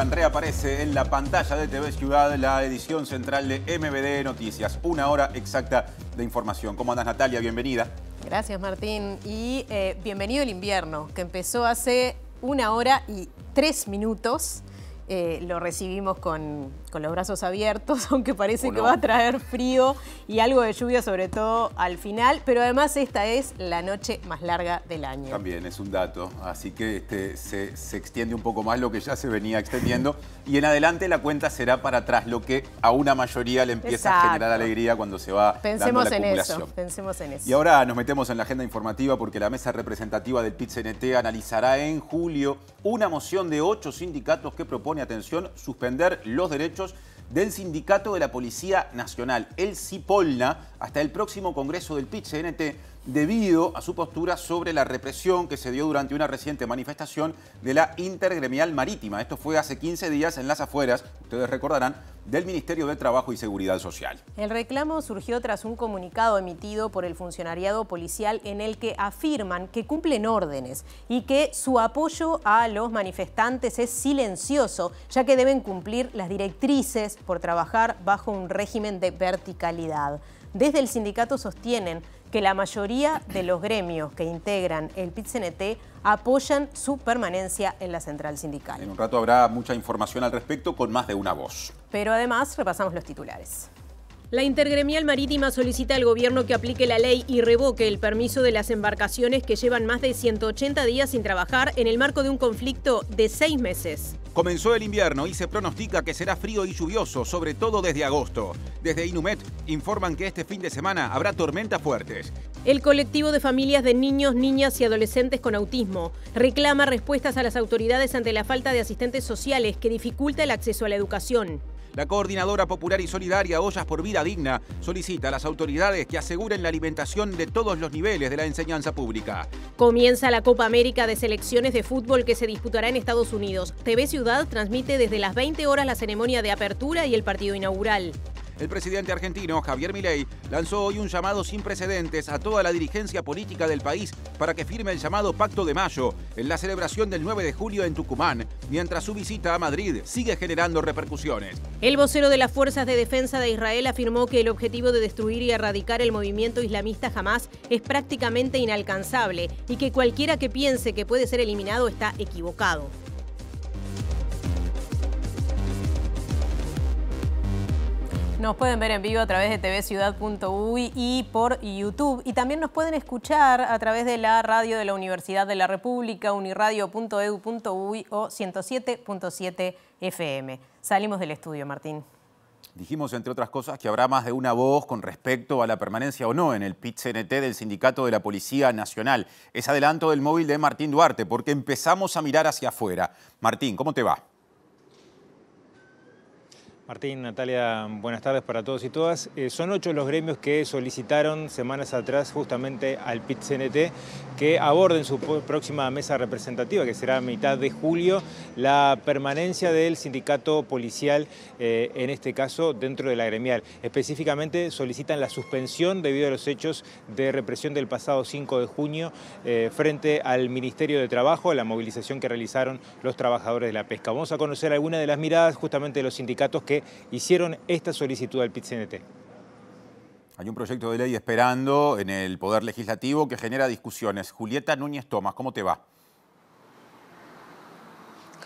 Andrea reaparece en la pantalla de TV Ciudad, la edición central de MBD Noticias. Una hora exacta de información. ¿Cómo andas, Natalia? Bienvenida. Gracias, Martín. Y eh, bienvenido el invierno, que empezó hace una hora y tres minutos. Eh, lo recibimos con, con los brazos abiertos, aunque parece que va a traer frío y algo de lluvia, sobre todo al final. Pero además esta es la noche más larga del año. También es un dato, así que este, se, extiende un poco más lo que ya se venía extendiendo. Y en adelante la cuenta será para atrás, lo que a una mayoría le empieza a generar alegría cuando se va pensemos dando la acumulación. en Eso, pensemos en eso. Y ahora nos metemos en la agenda informativa porque la mesa representativa del pit CNT analizará en julio una moción de ocho sindicatos que propone, atención, suspender los derechos del Sindicato de la Policía Nacional, el CIPOLNA, hasta el próximo Congreso del PIT debido a su postura sobre la represión que se dio durante una reciente manifestación de la Intergremial Marítima. Esto fue hace 15 días en las afueras, ustedes recordarán, del Ministerio de Trabajo y Seguridad Social. El reclamo surgió tras un comunicado emitido por el funcionariado policial en el que afirman que cumplen órdenes y que su apoyo a los manifestantes es silencioso, ya que deben cumplir las directrices por trabajar bajo un régimen de verticalidad. Desde el sindicato sostienen que la mayoría de los gremios que integran el PIT-CNT apoyan su permanencia en la central sindical. En un rato habrá mucha información al respecto con más de una voz. Pero además repasamos los titulares. La Intergremial Marítima solicita al gobierno que aplique la ley y revoque el permiso de las embarcaciones que llevan más de 180 días sin trabajar en el marco de un conflicto de seis meses. Comenzó el invierno y se pronostica que será frío y lluvioso, sobre todo desde agosto. Desde Inumet informan que este fin de semana habrá tormentas fuertes. El colectivo de familias de niños, niñas y adolescentes con autismo reclama respuestas a las autoridades ante la falta de asistentes sociales que dificulta el acceso a la educación. La Coordinadora Popular y Solidaria Ollas por Vida Digna solicita a las autoridades que aseguren la alimentación de todos los niveles de la enseñanza pública. Comienza la Copa América de Selecciones de Fútbol que se disputará en Estados Unidos. TV Ciudad transmite desde las 20 horas la ceremonia de apertura y el partido inaugural el presidente argentino Javier Milei lanzó hoy un llamado sin precedentes a toda la dirigencia política del país para que firme el llamado Pacto de Mayo en la celebración del 9 de julio en Tucumán, mientras su visita a Madrid sigue generando repercusiones. El vocero de las Fuerzas de Defensa de Israel afirmó que el objetivo de destruir y erradicar el movimiento islamista jamás es prácticamente inalcanzable y que cualquiera que piense que puede ser eliminado está equivocado. Nos pueden ver en vivo a través de tvciudad.uy y por YouTube. Y también nos pueden escuchar a través de la radio de la Universidad de la República, uniradio.edu.uy o 107.7 FM. Salimos del estudio, Martín. Dijimos, entre otras cosas, que habrá más de una voz con respecto a la permanencia o no en el PIT-CNT del Sindicato de la Policía Nacional. Es adelanto del móvil de Martín Duarte, porque empezamos a mirar hacia afuera. Martín, ¿cómo te va? Martín, Natalia, buenas tardes para todos y todas. Eh, son ocho los gremios que solicitaron semanas atrás justamente al PIT-CNT que aborden su próxima mesa representativa, que será a mitad de julio, la permanencia del sindicato policial, eh, en este caso dentro de la gremial. Específicamente solicitan la suspensión debido a los hechos de represión del pasado 5 de junio eh, frente al Ministerio de Trabajo, a la movilización que realizaron los trabajadores de la pesca. Vamos a conocer algunas de las miradas justamente de los sindicatos que hicieron esta solicitud al PIT-CNT. Hay un proyecto de ley esperando en el Poder Legislativo que genera discusiones. Julieta Núñez Tomás, ¿cómo te va?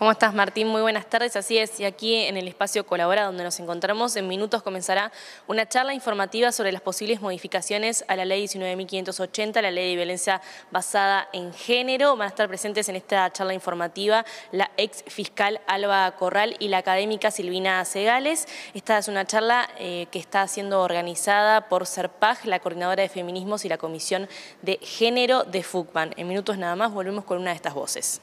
¿Cómo estás, Martín? Muy buenas tardes. Así es, y aquí en el espacio Colabora, donde nos encontramos, en minutos comenzará una charla informativa sobre las posibles modificaciones a la Ley 19.580, la Ley de Violencia Basada en Género. Van a estar presentes en esta charla informativa la ex fiscal Alba Corral y la académica Silvina Segales. Esta es una charla eh, que está siendo organizada por SERPAG, la Coordinadora de Feminismos y la Comisión de Género de FUCPAN. En minutos nada más volvemos con una de estas voces.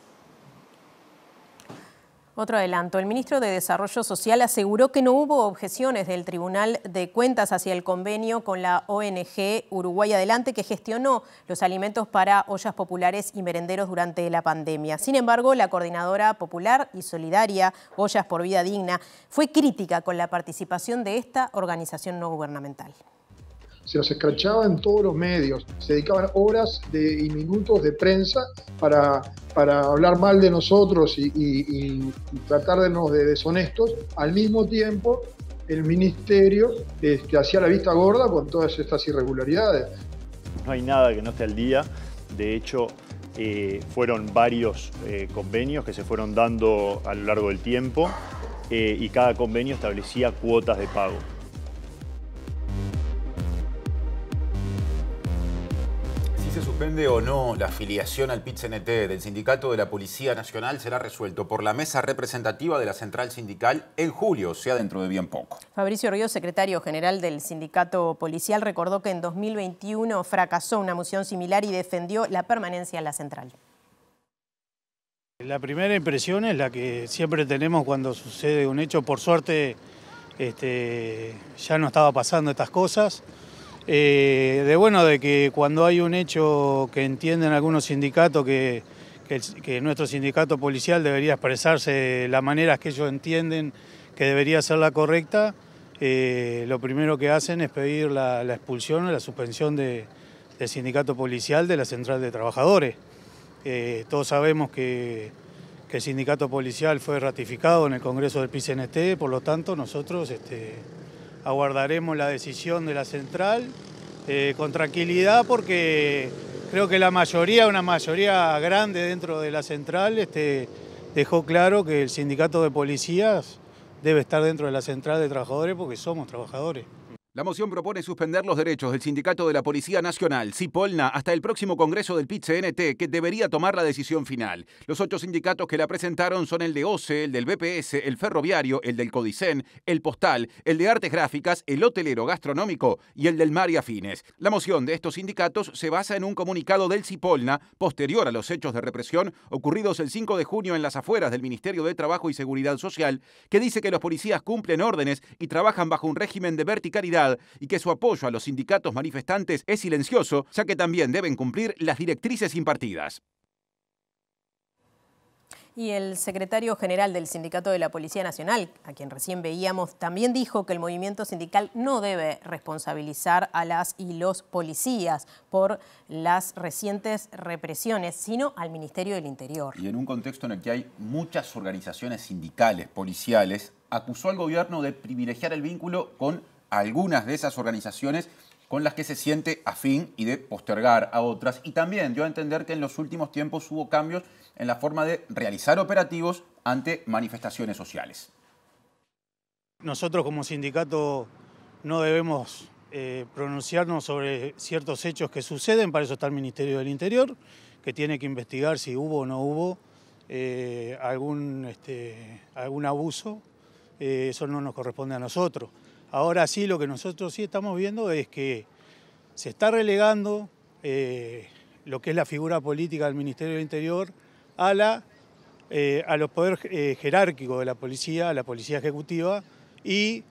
Otro adelanto. El ministro de Desarrollo Social aseguró que no hubo objeciones del Tribunal de Cuentas hacia el convenio con la ONG Uruguay Adelante que gestionó los alimentos para ollas populares y merenderos durante la pandemia. Sin embargo, la coordinadora popular y solidaria Ollas por Vida Digna fue crítica con la participación de esta organización no gubernamental se los escrachaba en todos los medios, se dedicaban horas y minutos de prensa para para hablar mal de nosotros y, tratar de nos de deshonestos, al mismo tiempo el ministerio este, hacía la vista gorda con todas estas irregularidades. No hay nada que no esté al día, de hecho eh, fueron varios eh, convenios que se fueron dando a lo largo del tiempo eh, y cada convenio establecía cuotas de pago. o no la afiliación al pit del Sindicato de la Policía Nacional será resuelto por la mesa representativa de la Central Sindical en julio, o sea, dentro de bien poco. Fabricio Ríos, secretario general del Sindicato Policial, recordó que en 2021 fracasó una moción similar y defendió la permanencia en la Central. La primera impresión es la que siempre tenemos cuando sucede un hecho. Por suerte, este, ya no estaba pasando estas cosas. Eh, de bueno, de que cuando hay un hecho que entienden algunos sindicatos que, nuestro sindicato policial debería expresarse de la manera que ellos entienden que debería ser la correcta, eh, lo primero que hacen es pedir la, expulsión o la suspensión del sindicato policial de la central de trabajadores. Eh, todos sabemos que, el sindicato policial fue ratificado en el Congreso del PCNT, por lo tanto nosotros este, aguardaremos la decisión de la central eh, con tranquilidad porque creo que la mayoría, una mayoría grande dentro de la central, este, dejó claro que el sindicato de policías debe estar dentro de la central de trabajadores porque somos trabajadores. La moción propone suspender los derechos del Sindicato de la Policía Nacional, CIPOLNA, hasta el próximo Congreso del pit que debería tomar la decisión final. Los ocho sindicatos que la presentaron son el de OCE, el del BPS, el ferroviario, el del CODICEN, el postal, el de artes gráficas, el hotelero gastronómico y el del mar y afines. La moción de estos sindicatos se basa en un comunicado del CIPOLNA posterior a los hechos de represión ocurridos el 5 de junio en las afueras del Ministerio de Trabajo y Seguridad Social, que dice que los policías cumplen órdenes y trabajan bajo un régimen de verticalidad y que su apoyo a los sindicatos manifestantes es silencioso, ya que también deben cumplir las directrices impartidas. Y el secretario general del Sindicato de la Policía Nacional, a quien recién veíamos, también dijo que el movimiento sindical no debe responsabilizar a las y los policías por las recientes represiones, sino al Ministerio del Interior. Y en un contexto en el que hay muchas organizaciones sindicales, policiales, acusó al gobierno de privilegiar el vínculo con algunas de esas organizaciones con las que se siente afín y de postergar a otras. Y también dio a entender que en los últimos tiempos hubo cambios en la forma de realizar operativos ante manifestaciones sociales. Nosotros como sindicato no debemos eh, pronunciarnos sobre ciertos hechos que suceden, para eso está el Ministerio del Interior, que tiene que investigar si hubo o no hubo eh, este, algún, abuso, eh, eso no nos corresponde a nosotros. Ahora sí, lo que nosotros sí estamos viendo es que se está relegando eh, lo que es la figura política del Ministerio del Interior a, la, eh, a los poderes eh, jerárquicos de la policía, a la policía ejecutiva, y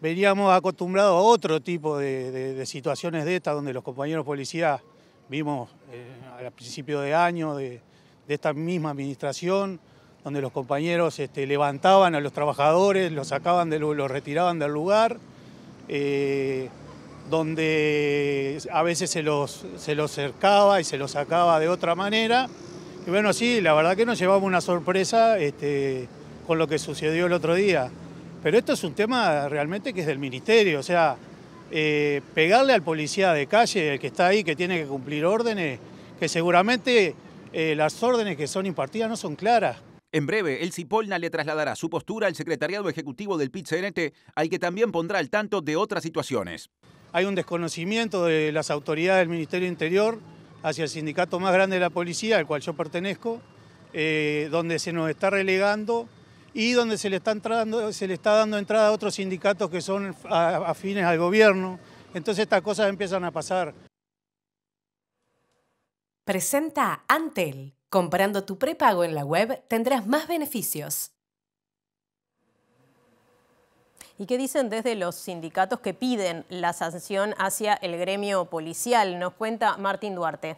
veníamos acostumbrados a otro tipo de, situaciones de estas, donde los compañeros policías vimos a principios de año de esta misma administración, donde los compañeros este, levantaban a los trabajadores, los sacaban, los retiraban del lugar, eh, donde a veces se los, se los cercaba y se los sacaba de otra manera. Y bueno, sí, la verdad que nos llevamos una sorpresa este, con lo que sucedió el otro día. Pero esto es un tema realmente que es del ministerio, o sea, eh, pegarle al policía de calle, el que está ahí, que tiene que cumplir órdenes, que seguramente eh, las órdenes que son impartidas no son claras. En breve, el Cipolna le trasladará su postura al secretariado ejecutivo del pit al que también pondrá al tanto de otras situaciones. Hay un desconocimiento de las autoridades del Ministerio Interior hacia el sindicato más grande de la policía, al cual yo pertenezco, eh, donde se nos está relegando y donde se le, está se le está dando entrada a otros sindicatos que son afines al gobierno. Entonces estas cosas empiezan a pasar. Presenta Antel Comprando tu prepago en la web tendrás más beneficios. ¿Y qué dicen desde los sindicatos que piden la sanción hacia el gremio policial? Nos cuenta Martín Duarte.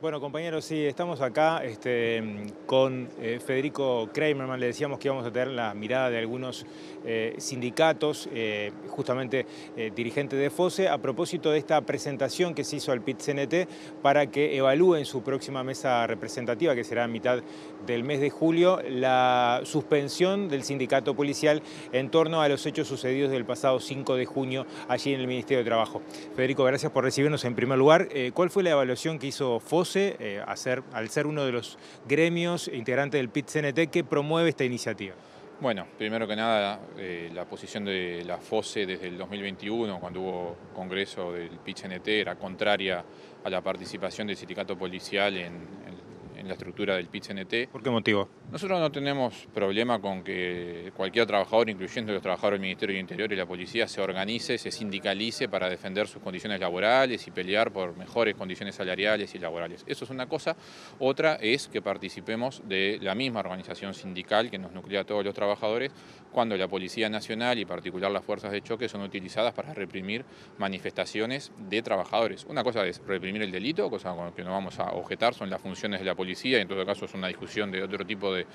Bueno, compañeros, sí, estamos acá este, con eh, Federico Kramerman. Le decíamos que íbamos a tener la mirada de algunos eh, sindicatos, eh, justamente eh, dirigente de FOSE, a propósito de esta presentación que se hizo al PIT-CNT para que evalúe en su próxima mesa representativa, que será a mitad del mes de julio, la suspensión del sindicato policial en torno a los hechos sucedidos del pasado 5 de junio allí en el Ministerio de Trabajo. Federico, gracias por recibirnos en primer lugar. ¿Cuál fue la evaluación que hizo FOSE al ser uno de los gremios integrantes del PIT-CNT que promueve esta iniciativa? Bueno, primero que nada, eh, la posición de la FOSE desde el 2021, cuando hubo congreso del PICNT, era contraria a la participación del sindicato policial en, en en la estructura del PIT-CNT. ¿Por qué motivo? Nosotros no tenemos problema con que cualquier trabajador, incluyendo los trabajadores del Ministerio de Interior y la Policía, se organice, se sindicalice para defender sus condiciones laborales y pelear por mejores condiciones salariales y laborales. Eso es una cosa. Otra es que participemos de la misma organización sindical que nos nuclea a todos los trabajadores cuando la Policía Nacional y particular las fuerzas de choque son utilizadas para reprimir manifestaciones de trabajadores. Una cosa es reprimir el delito, cosa con la que no vamos a objetar, son las funciones de la policía y en todo caso es una discusión de otro tipo de,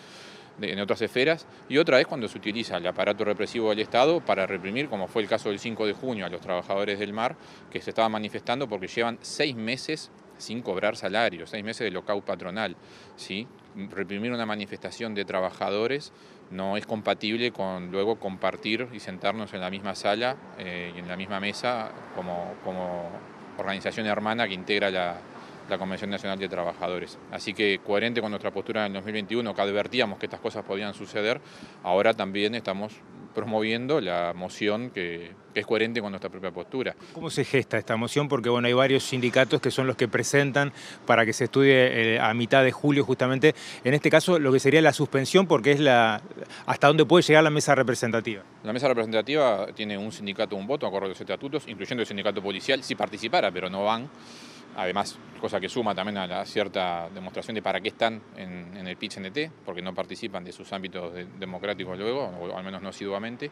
en otras esferas, y otra es cuando se utiliza el aparato represivo del Estado para reprimir, como fue el caso del 5 de junio, a los trabajadores del mar que se estaban manifestando porque llevan seis meses sin cobrar salario, seis meses de locau patronal. ¿sí? Reprimir una manifestación de trabajadores no es compatible con luego compartir y sentarnos en la misma sala eh, y en la misma mesa como, como organización hermana que integra la, la Convención Nacional de Trabajadores. Así que coherente con nuestra postura en el 2021, que advertíamos que estas cosas podían suceder, ahora también estamos promoviendo la moción que, es coherente con nuestra propia postura. ¿Cómo se gesta esta moción? Porque bueno, hay varios sindicatos que son los que presentan para que se estudie eh, a mitad de julio justamente, en este caso lo que sería la suspensión porque es la hasta dónde puede llegar la mesa representativa. La mesa representativa tiene un sindicato, un voto, acuerdo de los estatutos, incluyendo el sindicato policial, si participara, pero no van. Además, cosa que suma también a la cierta demostración de para qué están en, el pitch NT, porque no participan de sus ámbitos democráticos luego, o al menos no asiduamente.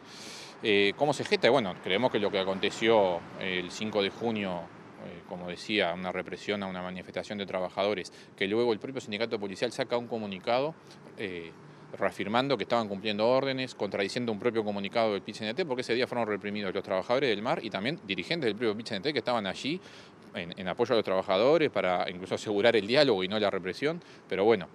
Eh, ¿Cómo se gesta? Bueno, creemos que lo que aconteció el 5 de junio eh, como decía, una represión a una manifestación de trabajadores, que luego el propio sindicato policial saca un comunicado eh, reafirmando que estaban cumpliendo órdenes, contradiciendo un propio comunicado del NT, porque ese día fueron reprimidos los trabajadores del mar y también dirigentes del propio PICNT que estaban allí en, apoyo a los trabajadores, para incluso asegurar el diálogo y no la represión. Pero bueno,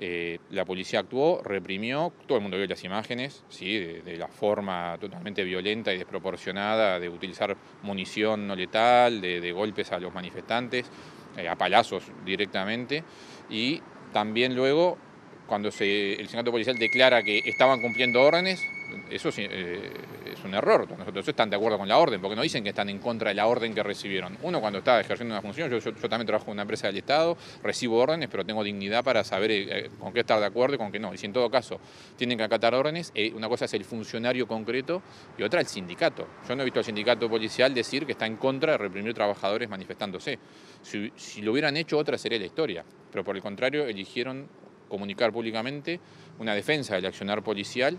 eh, la policía actuó, reprimió, todo el mundo vio las imágenes, ¿sí? de, la forma totalmente violenta y desproporcionada de utilizar munición no letal, de, golpes a los manifestantes, eh, a palazos directamente. Y también luego, cuando se, el sindicato policial declara que estaban cumpliendo órdenes, eso es, eh, es, un error. Nosotros están de acuerdo con la orden, porque no dicen que están en contra de la orden que recibieron. Uno cuando está ejerciendo una función, yo, también trabajo en una empresa del Estado, recibo órdenes, pero tengo dignidad para saber eh, eh, con qué estar de acuerdo y con qué no. Y si en todo caso tienen que acatar órdenes, una cosa es el funcionario concreto y otra el sindicato. Yo no he visto al sindicato policial decir que está en contra de reprimir trabajadores manifestándose. Si, si lo hubieran hecho, otra sería la historia. Pero por el contrario, eligieron comunicar públicamente una defensa del accionar policial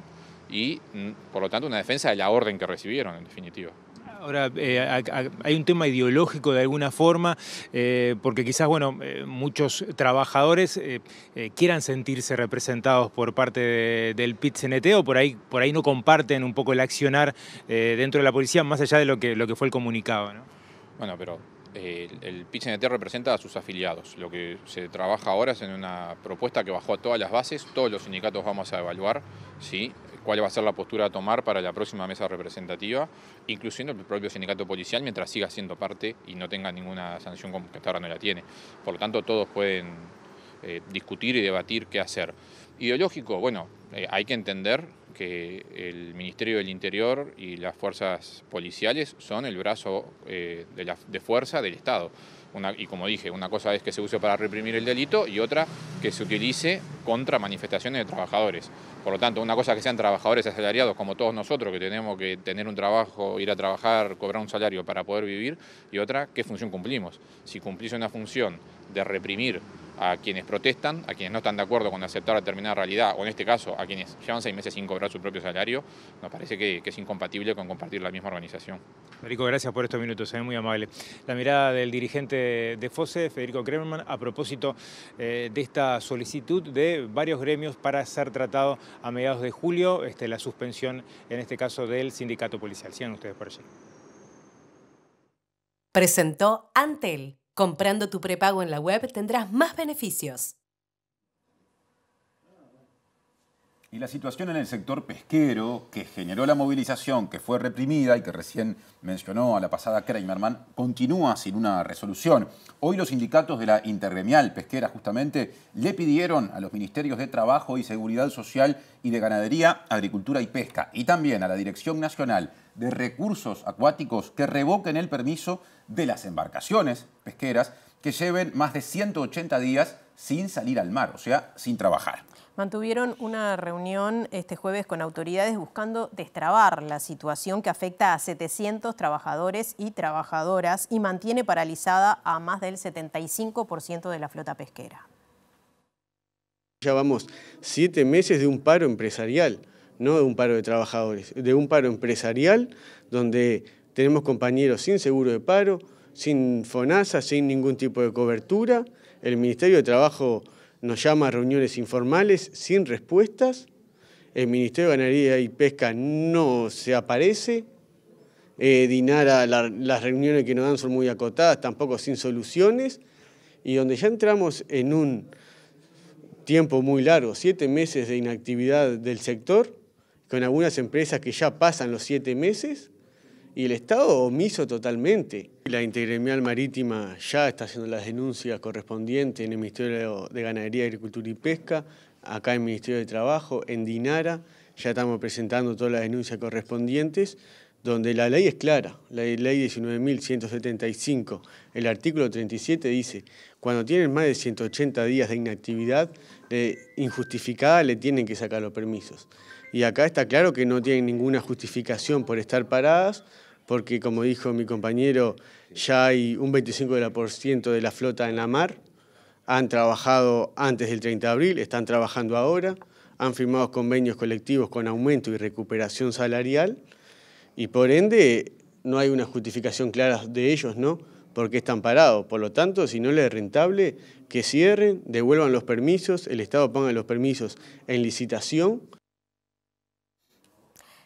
y, mm, por lo tanto, una defensa de la orden que recibieron, en definitiva. Ahora, eh, hay un tema ideológico de alguna forma, eh, porque quizás, bueno, eh, muchos trabajadores quieran sentirse representados por parte del PIT-CNT o por ahí, por ahí no comparten un poco el accionar dentro de la policía, más allá de lo que, lo que fue el comunicado, Bueno, pero el, el PIT-CNT representa a sus afiliados. Lo que se trabaja ahora es en una propuesta que bajó a todas las bases, todos los sindicatos vamos a evaluar, ¿sí? cuál va a ser la postura a tomar para la próxima mesa representativa, incluyendo el propio sindicato policial mientras siga siendo parte y no tenga ninguna sanción como que hasta ahora no la tiene. Por lo tanto, todos pueden eh, discutir y debatir qué hacer. Ideológico, bueno, eh, hay que entender que el Ministerio del Interior y las fuerzas policiales son el brazo eh, de fuerza del Estado y como dije, una cosa es que se use para reprimir el delito y otra que se utilice contra manifestaciones de trabajadores. Por lo tanto, una cosa que sean trabajadores asalariados como todos nosotros, que tenemos que tener un trabajo, ir a trabajar, cobrar un salario para poder vivir, y otra, qué función cumplimos. Si cumplís una función de reprimir a quienes protestan, a quienes no están de acuerdo con aceptar la determinada realidad, o en este caso a quienes llevan seis meses sin cobrar su propio salario, nos parece que, es incompatible con compartir la misma organización. Federico, gracias por estos minutos, es muy amable. La mirada del dirigente de FOSE, Federico Kremerman, a propósito eh, de esta solicitud de varios gremios para ser tratado a mediados de julio, este, la suspensión en este caso del sindicato policial. Sigan ustedes por allí. Presentó Antel Comprando tu prepago en la web tendrás más beneficios. Y la situación en el sector pesquero, que generó la movilización, que fue reprimida y que recién mencionó a la pasada Kramerman, continúa sin una resolución. Hoy los sindicatos de la intergremial pesquera justamente le pidieron a los ministerios de Trabajo y Seguridad Social y de Ganadería, Agricultura y Pesca y también a la Dirección Nacional de Recursos Acuáticos que revoquen el permiso de las embarcaciones pesqueras que lleven más de 180 días sin salir al mar, o sea, sin trabajar. Mantuvieron una reunión este jueves con autoridades buscando destrabar la situación que afecta a 700 trabajadores y trabajadoras y mantiene paralizada a más del 75% de la flota pesquera. Ya vamos siete meses de un paro empresarial, no de un paro de trabajadores, de un paro empresarial donde tenemos compañeros sin seguro de paro, sin FONASA, sin ningún tipo de cobertura. El Ministerio de Trabajo nos llama a reuniones informales sin respuestas, el Ministerio de Ganadería y Pesca no se aparece, eh, Dinara, las reuniones que nos dan son muy acotadas, tampoco sin soluciones, y donde ya entramos en un tiempo muy largo, siete meses de inactividad del sector, con algunas empresas que ya pasan los siete meses, y el Estado omiso totalmente. La Integremial Marítima ya está haciendo las denuncias correspondientes en el Ministerio de Ganadería, Agricultura y Pesca, acá en el Ministerio de Trabajo, en Dinara, ya estamos presentando todas las denuncias correspondientes, donde la ley es clara, la ley 19.175, el artículo 37 dice, cuando tienen más de 180 días de inactividad injustificada, le tienen que sacar los permisos. Y acá está claro que no tienen ninguna justificación por estar paradas, porque como dijo mi compañero, ya hay un 25% de la flota en la mar, han trabajado antes del 30 de abril, están trabajando ahora, han firmado convenios colectivos con aumento y recuperación salarial y por ende no hay una justificación clara de ellos, ¿no? Porque están parados. Por lo tanto, si no les es rentable, que cierren, devuelvan los permisos, el Estado ponga los permisos en licitación.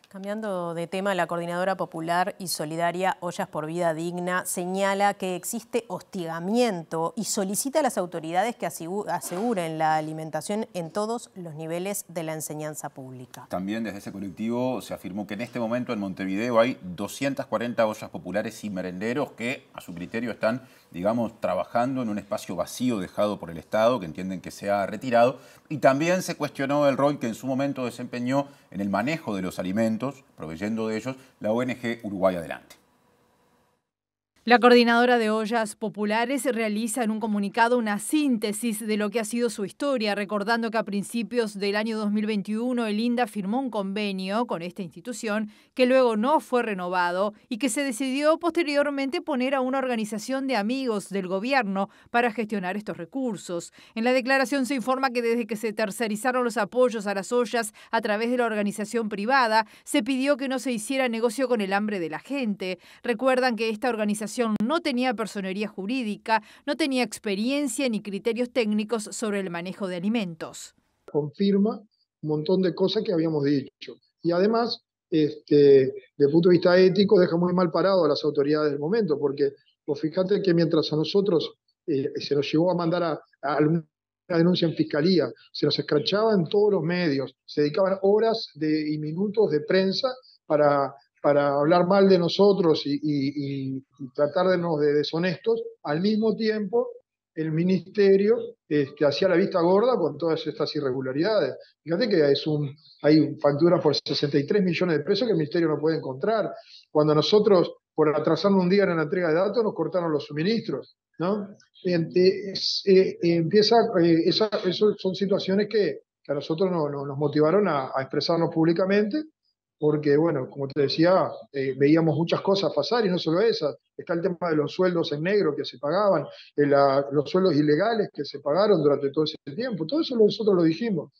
Cambiando de tema, la coordinadora popular y solidaria Ollas por Vida Digna señala que existe hostigamiento y solicita a las autoridades que aseguren la alimentación en todos los niveles de la enseñanza pública. También desde ese colectivo se afirmó que en este momento en Montevideo hay 240 ollas populares y merenderos que a su criterio están digamos, trabajando en un espacio vacío dejado por el Estado, que entienden que se ha retirado, y también se cuestionó el rol que en su momento desempeñó en el manejo de los alimentos, proveyendo de ellos la ONG Uruguay Adelante. La coordinadora de Ollas Populares realiza en un comunicado una síntesis de lo que ha sido su historia, recordando que a principios del año 2021 el INDA firmó un convenio con esta institución que luego no fue renovado y que se decidió posteriormente poner a una organización de amigos del gobierno para gestionar estos recursos. En la declaración se informa que desde que se tercerizaron los apoyos a las ollas a través de la organización privada, se pidió que no se hiciera negocio con el hambre de la gente. Recuerdan que esta organización no tenía personería jurídica, no tenía experiencia ni criterios técnicos sobre el manejo de alimentos. Confirma un montón de cosas que habíamos dicho. Y además, este, desde el punto de vista ético, deja muy mal parado a las autoridades del momento, porque fíjate que mientras a nosotros eh, se nos llevó a mandar a, a denuncia en fiscalía, se nos escrachaba en todos los medios, se dedicaban horas de, y minutos de prensa para para hablar mal de nosotros y, tratar de tratarnos de deshonestos, al mismo tiempo el ministerio este, hacía la vista gorda con todas estas irregularidades. Fíjate que es un, hay facturas por 63 millones de pesos que el ministerio no puede encontrar. Cuando nosotros, por atrasarnos un día en la entrega de datos, nos cortaron los suministros. ¿no? Este, eh, empieza, eh, son situaciones que, a nosotros nos motivaron a, a expresarnos públicamente porque, bueno, como te decía, eh, veíamos muchas cosas pasar y no solo esas. Está el tema de los sueldos en negro que se pagaban, eh, los sueldos ilegales que se pagaron durante todo ese tiempo. Todo eso nosotros lo dijimos.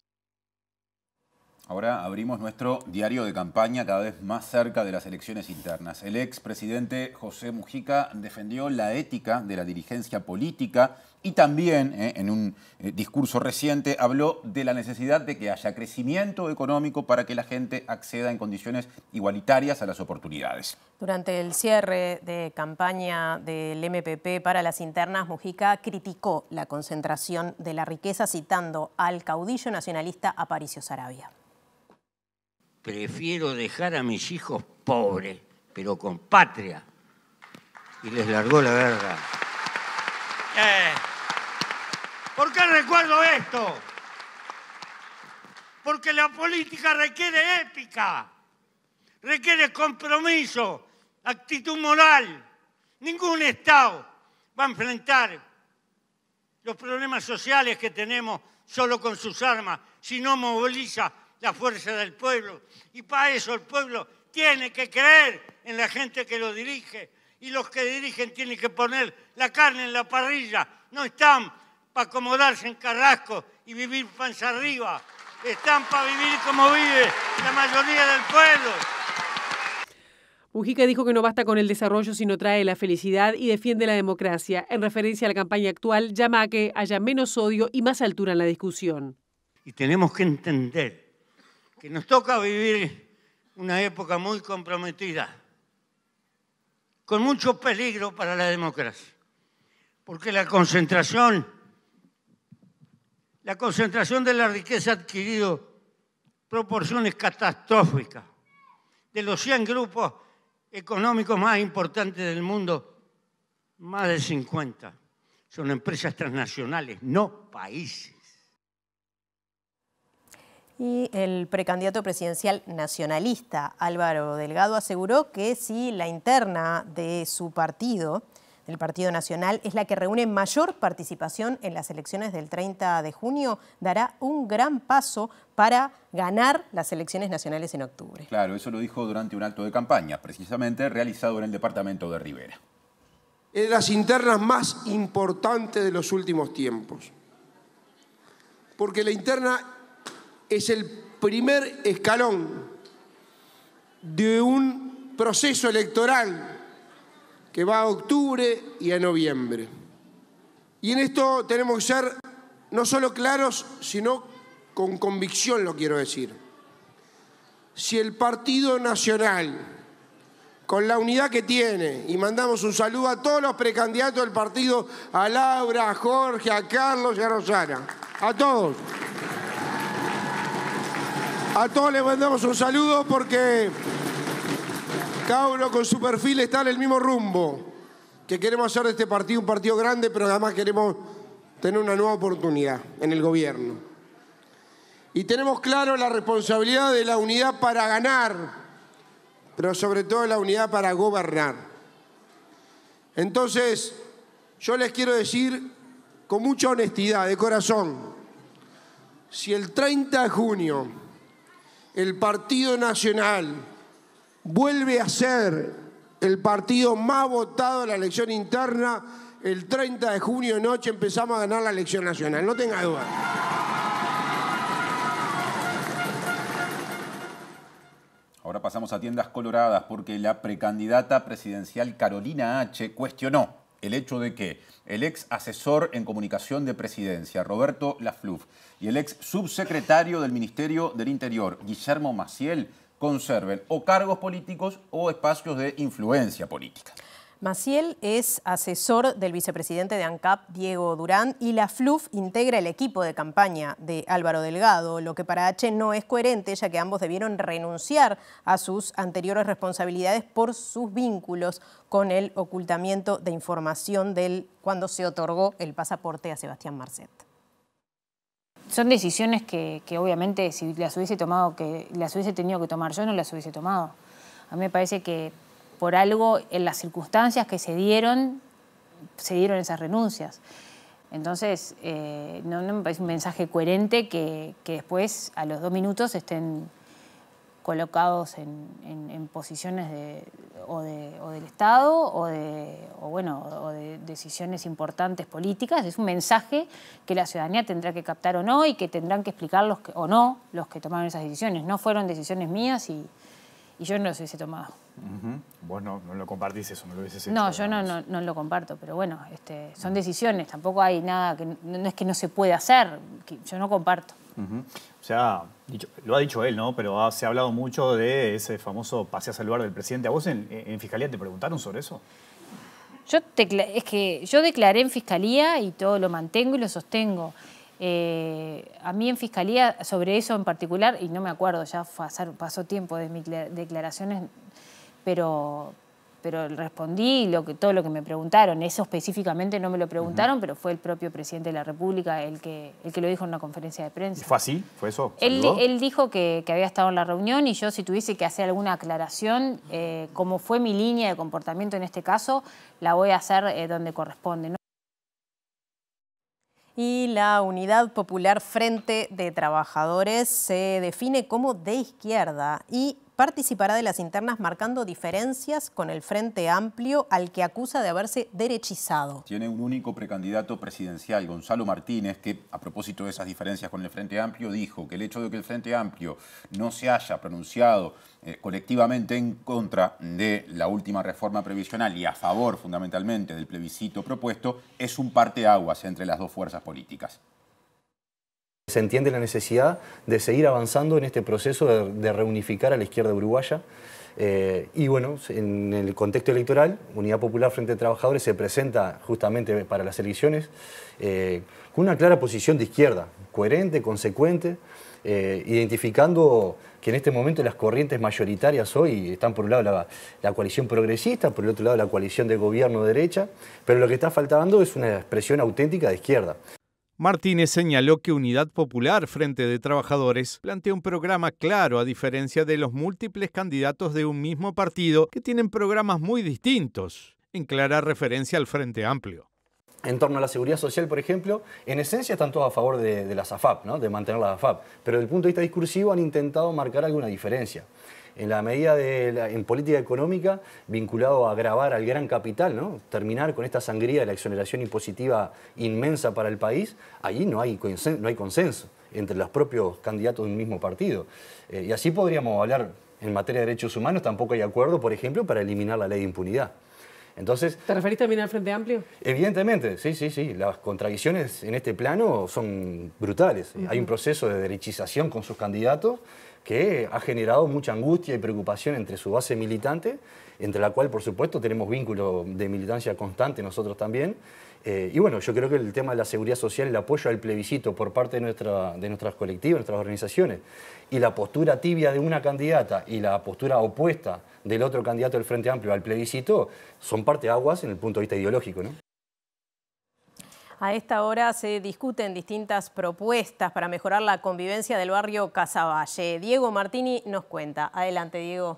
Ahora abrimos nuestro diario de campaña cada vez más cerca de las elecciones internas. El expresidente José Mujica defendió la ética de la dirigencia política y también, eh, en un eh, discurso reciente, habló de la necesidad de que haya crecimiento económico para que la gente acceda en condiciones igualitarias a las oportunidades. Durante el cierre de campaña del MPP para las internas, Mujica criticó la concentración de la riqueza citando al caudillo nacionalista Aparicio Sarabia. Prefiero dejar a mis hijos pobres, pero con patria. Y les largó la verdad. Eh. ¿Por qué recuerdo esto? Porque la política requiere ética, requiere compromiso, actitud moral. Ningún Estado va a enfrentar los problemas sociales que tenemos solo con sus armas, si no moviliza la fuerza del pueblo. Y para eso el pueblo tiene que creer en la gente que lo dirige, y los que dirigen tienen que poner la carne en la parrilla. No están para acomodarse en Carrasco y vivir panza arriba. Están para vivir como vive la mayoría del pueblo. Mujica dijo que no basta con el desarrollo si no trae la felicidad y defiende la democracia. En referencia a la campaña actual, llama a que haya menos odio y más altura en la discusión. Y tenemos que entender que nos toca vivir una época muy comprometida con mucho peligro para la democracia. Porque la concentración, la concentración de la riqueza ha adquirido proporciones catastróficas. De los 100 grupos económicos más importantes del mundo, más de 50 son empresas transnacionales, no países. Y el precandidato presidencial nacionalista Álvaro Delgado aseguró que si la interna de su partido, del Partido Nacional, es la que reúne mayor participación en las elecciones del 30 de junio, dará un gran paso para ganar las elecciones nacionales en octubre. Claro, eso lo dijo durante un acto de campaña, precisamente realizado en el departamento de Rivera. Es la las internas más importantes de los últimos tiempos. Porque la interna es el primer escalón de un proceso electoral que va a octubre y a noviembre. Y en esto tenemos que ser no solo claros, sino con convicción lo quiero decir. Si el Partido Nacional, con la unidad que tiene, y mandamos un saludo a todos los precandidatos del partido, a Laura, a Jorge, a Carlos y a Rosana, a todos. A todos les mandamos un saludo porque cada uno con su perfil está en el mismo rumbo. Que queremos hacer de este partido un partido grande, pero además queremos tener una nueva oportunidad en el gobierno. Y tenemos claro la responsabilidad de la unidad para ganar, pero sobre todo la unidad para gobernar. Entonces, yo les quiero decir con mucha honestidad, de corazón, si el 30 de junio el Partido Nacional vuelve a ser el partido más votado en la elección interna, el 30 de junio de noche empezamos a ganar la elección nacional, no tenga duda. Ahora pasamos a tiendas coloradas porque la precandidata presidencial Carolina H. cuestionó el hecho de que el ex asesor en comunicación de presidencia, Roberto Lafluf, y el ex subsecretario del Ministerio del Interior, Guillermo Maciel, conserven o cargos políticos o espacios de influencia política. Maciel es asesor del vicepresidente de ANCAP, Diego Durán, y la FLUF integra el equipo de campaña de Álvaro Delgado, lo que para H no es coherente, ya que ambos debieron renunciar a sus anteriores responsabilidades por sus vínculos con el ocultamiento de información del cuando se otorgó el pasaporte a Sebastián Marcet son decisiones que, que, obviamente si las hubiese tomado, que las hubiese tenido que tomar yo, no las hubiese tomado. A mí me parece que por algo, en las circunstancias que se dieron, se dieron esas renuncias. Entonces, eh, no, me parece un mensaje coherente que, que después, a los dos minutos, estén colocados en, posiciones de, o, del Estado o de, bueno, o de decisiones importantes políticas. Es un mensaje que la ciudadanía tendrá que captar o no y que tendrán que explicar o no los que tomaron esas decisiones. No fueron decisiones mías y, yo no las hubiese tomado. Vos no, lo compartís eso, no lo hubiese hecho. No, yo no, no, no, lo comparto, pero bueno, este, son decisiones, tampoco hay nada, que no es que no se puede hacer, yo no comparto. O sea, lo ha dicho él, ¿no? Pero se ha hablado mucho de ese famoso pase a saludar del presidente. ¿A vos en, Fiscalía te preguntaron sobre eso? Yo es que yo declaré en Fiscalía y todo lo mantengo y lo sostengo. Eh, a mí en Fiscalía, sobre eso en particular, y no me acuerdo, ya pasó tiempo de mis declaraciones, pero pero respondí lo que, todo lo que me preguntaron. Eso específicamente no me lo preguntaron, pero fue el propio presidente de la República el que, el que lo dijo en una conferencia de prensa. ¿Fue así? ¿Fue eso? Él, dijo que, había estado en la reunión y yo si tuviese que hacer alguna aclaración, eh, como fue mi línea de comportamiento en este caso, la voy a hacer eh, donde corresponde. Y la Unidad Popular Frente de Trabajadores se define como de izquierda y participará de las internas marcando diferencias con el Frente Amplio al que acusa de haberse derechizado. Tiene un único precandidato presidencial, Gonzalo Martínez, que a propósito de esas diferencias con el Frente Amplio dijo que el hecho de que el Frente Amplio no se haya pronunciado eh, colectivamente en contra de la última reforma previsional y a favor fundamentalmente del plebiscito propuesto es un parteaguas entre las dos fuerzas políticas. Se entiende la necesidad de seguir avanzando en este proceso de, reunificar a la izquierda uruguaya. Eh, y bueno, en el contexto electoral, Unidad Popular Frente de Trabajadores se presenta justamente para las elecciones eh, con una clara posición de izquierda, coherente, consecuente, eh, identificando que en este momento las corrientes mayoritarias hoy están por un lado la, la, coalición progresista, por el otro lado la coalición de gobierno derecha, pero lo que está faltando es una expresión auténtica de izquierda. Martínez señaló que Unidad Popular Frente de Trabajadores plantea un programa claro a diferencia de los múltiples candidatos de un mismo partido que tienen programas muy distintos, en clara referencia al Frente Amplio. En torno a la seguridad social, por ejemplo, en esencia están todos a favor de, la las AFAP, ¿no? de mantener la AFAP, pero desde el punto de vista discursivo han intentado marcar alguna diferencia en la medida de la, en política económica vinculado a agravar al gran capital, ¿no? terminar con esta sangría de la exoneración impositiva inmensa para el país, allí no hay, no hay consenso entre los propios candidatos de un mismo partido. Eh, y así podríamos hablar en materia de derechos humanos, tampoco hay acuerdo, por ejemplo, para eliminar la ley de impunidad. Entonces, ¿Te referís también al Frente Amplio? Evidentemente, sí, sí, sí. Las contradicciones en este plano son brutales. Hay un proceso de derechización con sus candidatos que ha generado mucha angustia y preocupación entre su base militante, entre la cual, por supuesto, tenemos vínculo de militancia constante nosotros también. Eh, y bueno, yo creo que el tema de la seguridad social, el apoyo al plebiscito por parte de, nuestra, de nuestras colectivas, nuestras organizaciones, y la postura tibia de una candidata y la postura opuesta del otro candidato del Frente Amplio al plebiscito, son parte aguas en el punto de vista ideológico. ¿no? A esta hora se discuten distintas propuestas para mejorar la convivencia del barrio Casaballe. Diego Martini nos cuenta. Adelante, Diego.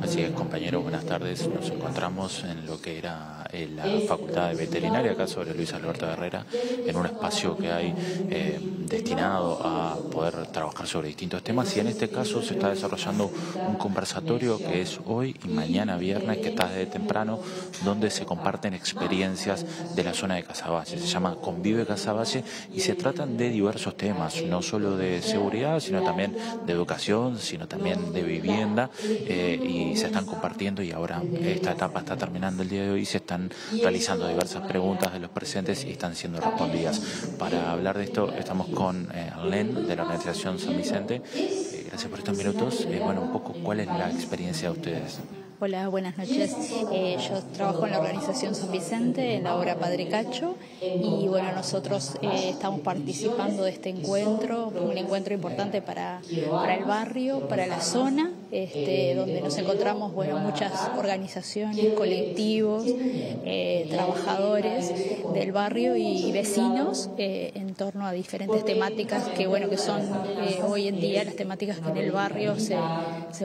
Así es, compañeros, buenas tardes. Nos encontramos en lo que era eh, la Facultad de Veterinaria, acá sobre Luis Alberto Herrera, en un espacio que hay eh, destinado a poder trabajar sobre distintos temas. Y en este caso se está desarrollando un conversatorio que es hoy y mañana viernes, que está desde temprano, donde se comparten experiencias de la zona de Casaballe. Se llama Convive Casaballe y se tratan de diversos temas, no solo de seguridad, sino también de educación, sino también de vivienda eh, y se están compartiendo y ahora esta etapa está terminando el día de hoy, se están realizando diversas preguntas de los presentes y están siendo respondidas. Para hablar de esto estamos con eh, de la organización San Vicente. Eh, gracias por estos minutos. Eh, bueno, un poco cuál es la experiencia de ustedes. Hola, buenas noches. yo trabajo en la organización San Vicente, en la obra Padre Cacho, y bueno, nosotros estamos participando de este encuentro, un encuentro importante para, para el barrio, para la zona este, donde nos encontramos bueno, muchas organizaciones, colectivos, eh, trabajadores del barrio y vecinos eh, en torno a diferentes temáticas que, bueno, que son eh, hoy en día las temáticas que en el barrio se,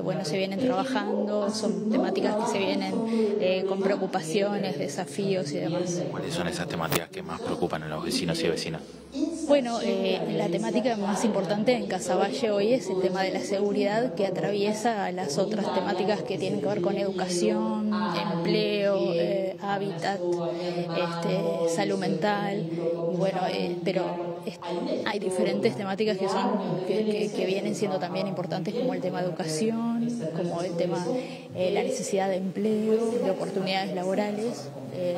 bueno, se vienen trabajando, son temáticas que se vienen eh, con preocupaciones, desafíos y demás. ¿Cuáles son esas temáticas que más preocupan a los vecinos y vecinas? Bueno, eh, la temática más importante en Casaballe hoy es el tema de la seguridad que atraviesa las otras temáticas que tienen que ver con educación, empleo, eh, hábitat, este, salud mental, bueno, pero hay diferentes temáticas que, son, que, vienen siendo también importantes, como el tema de educación, como el tema eh, la necesidad de empleo, de oportunidades laborales, eh,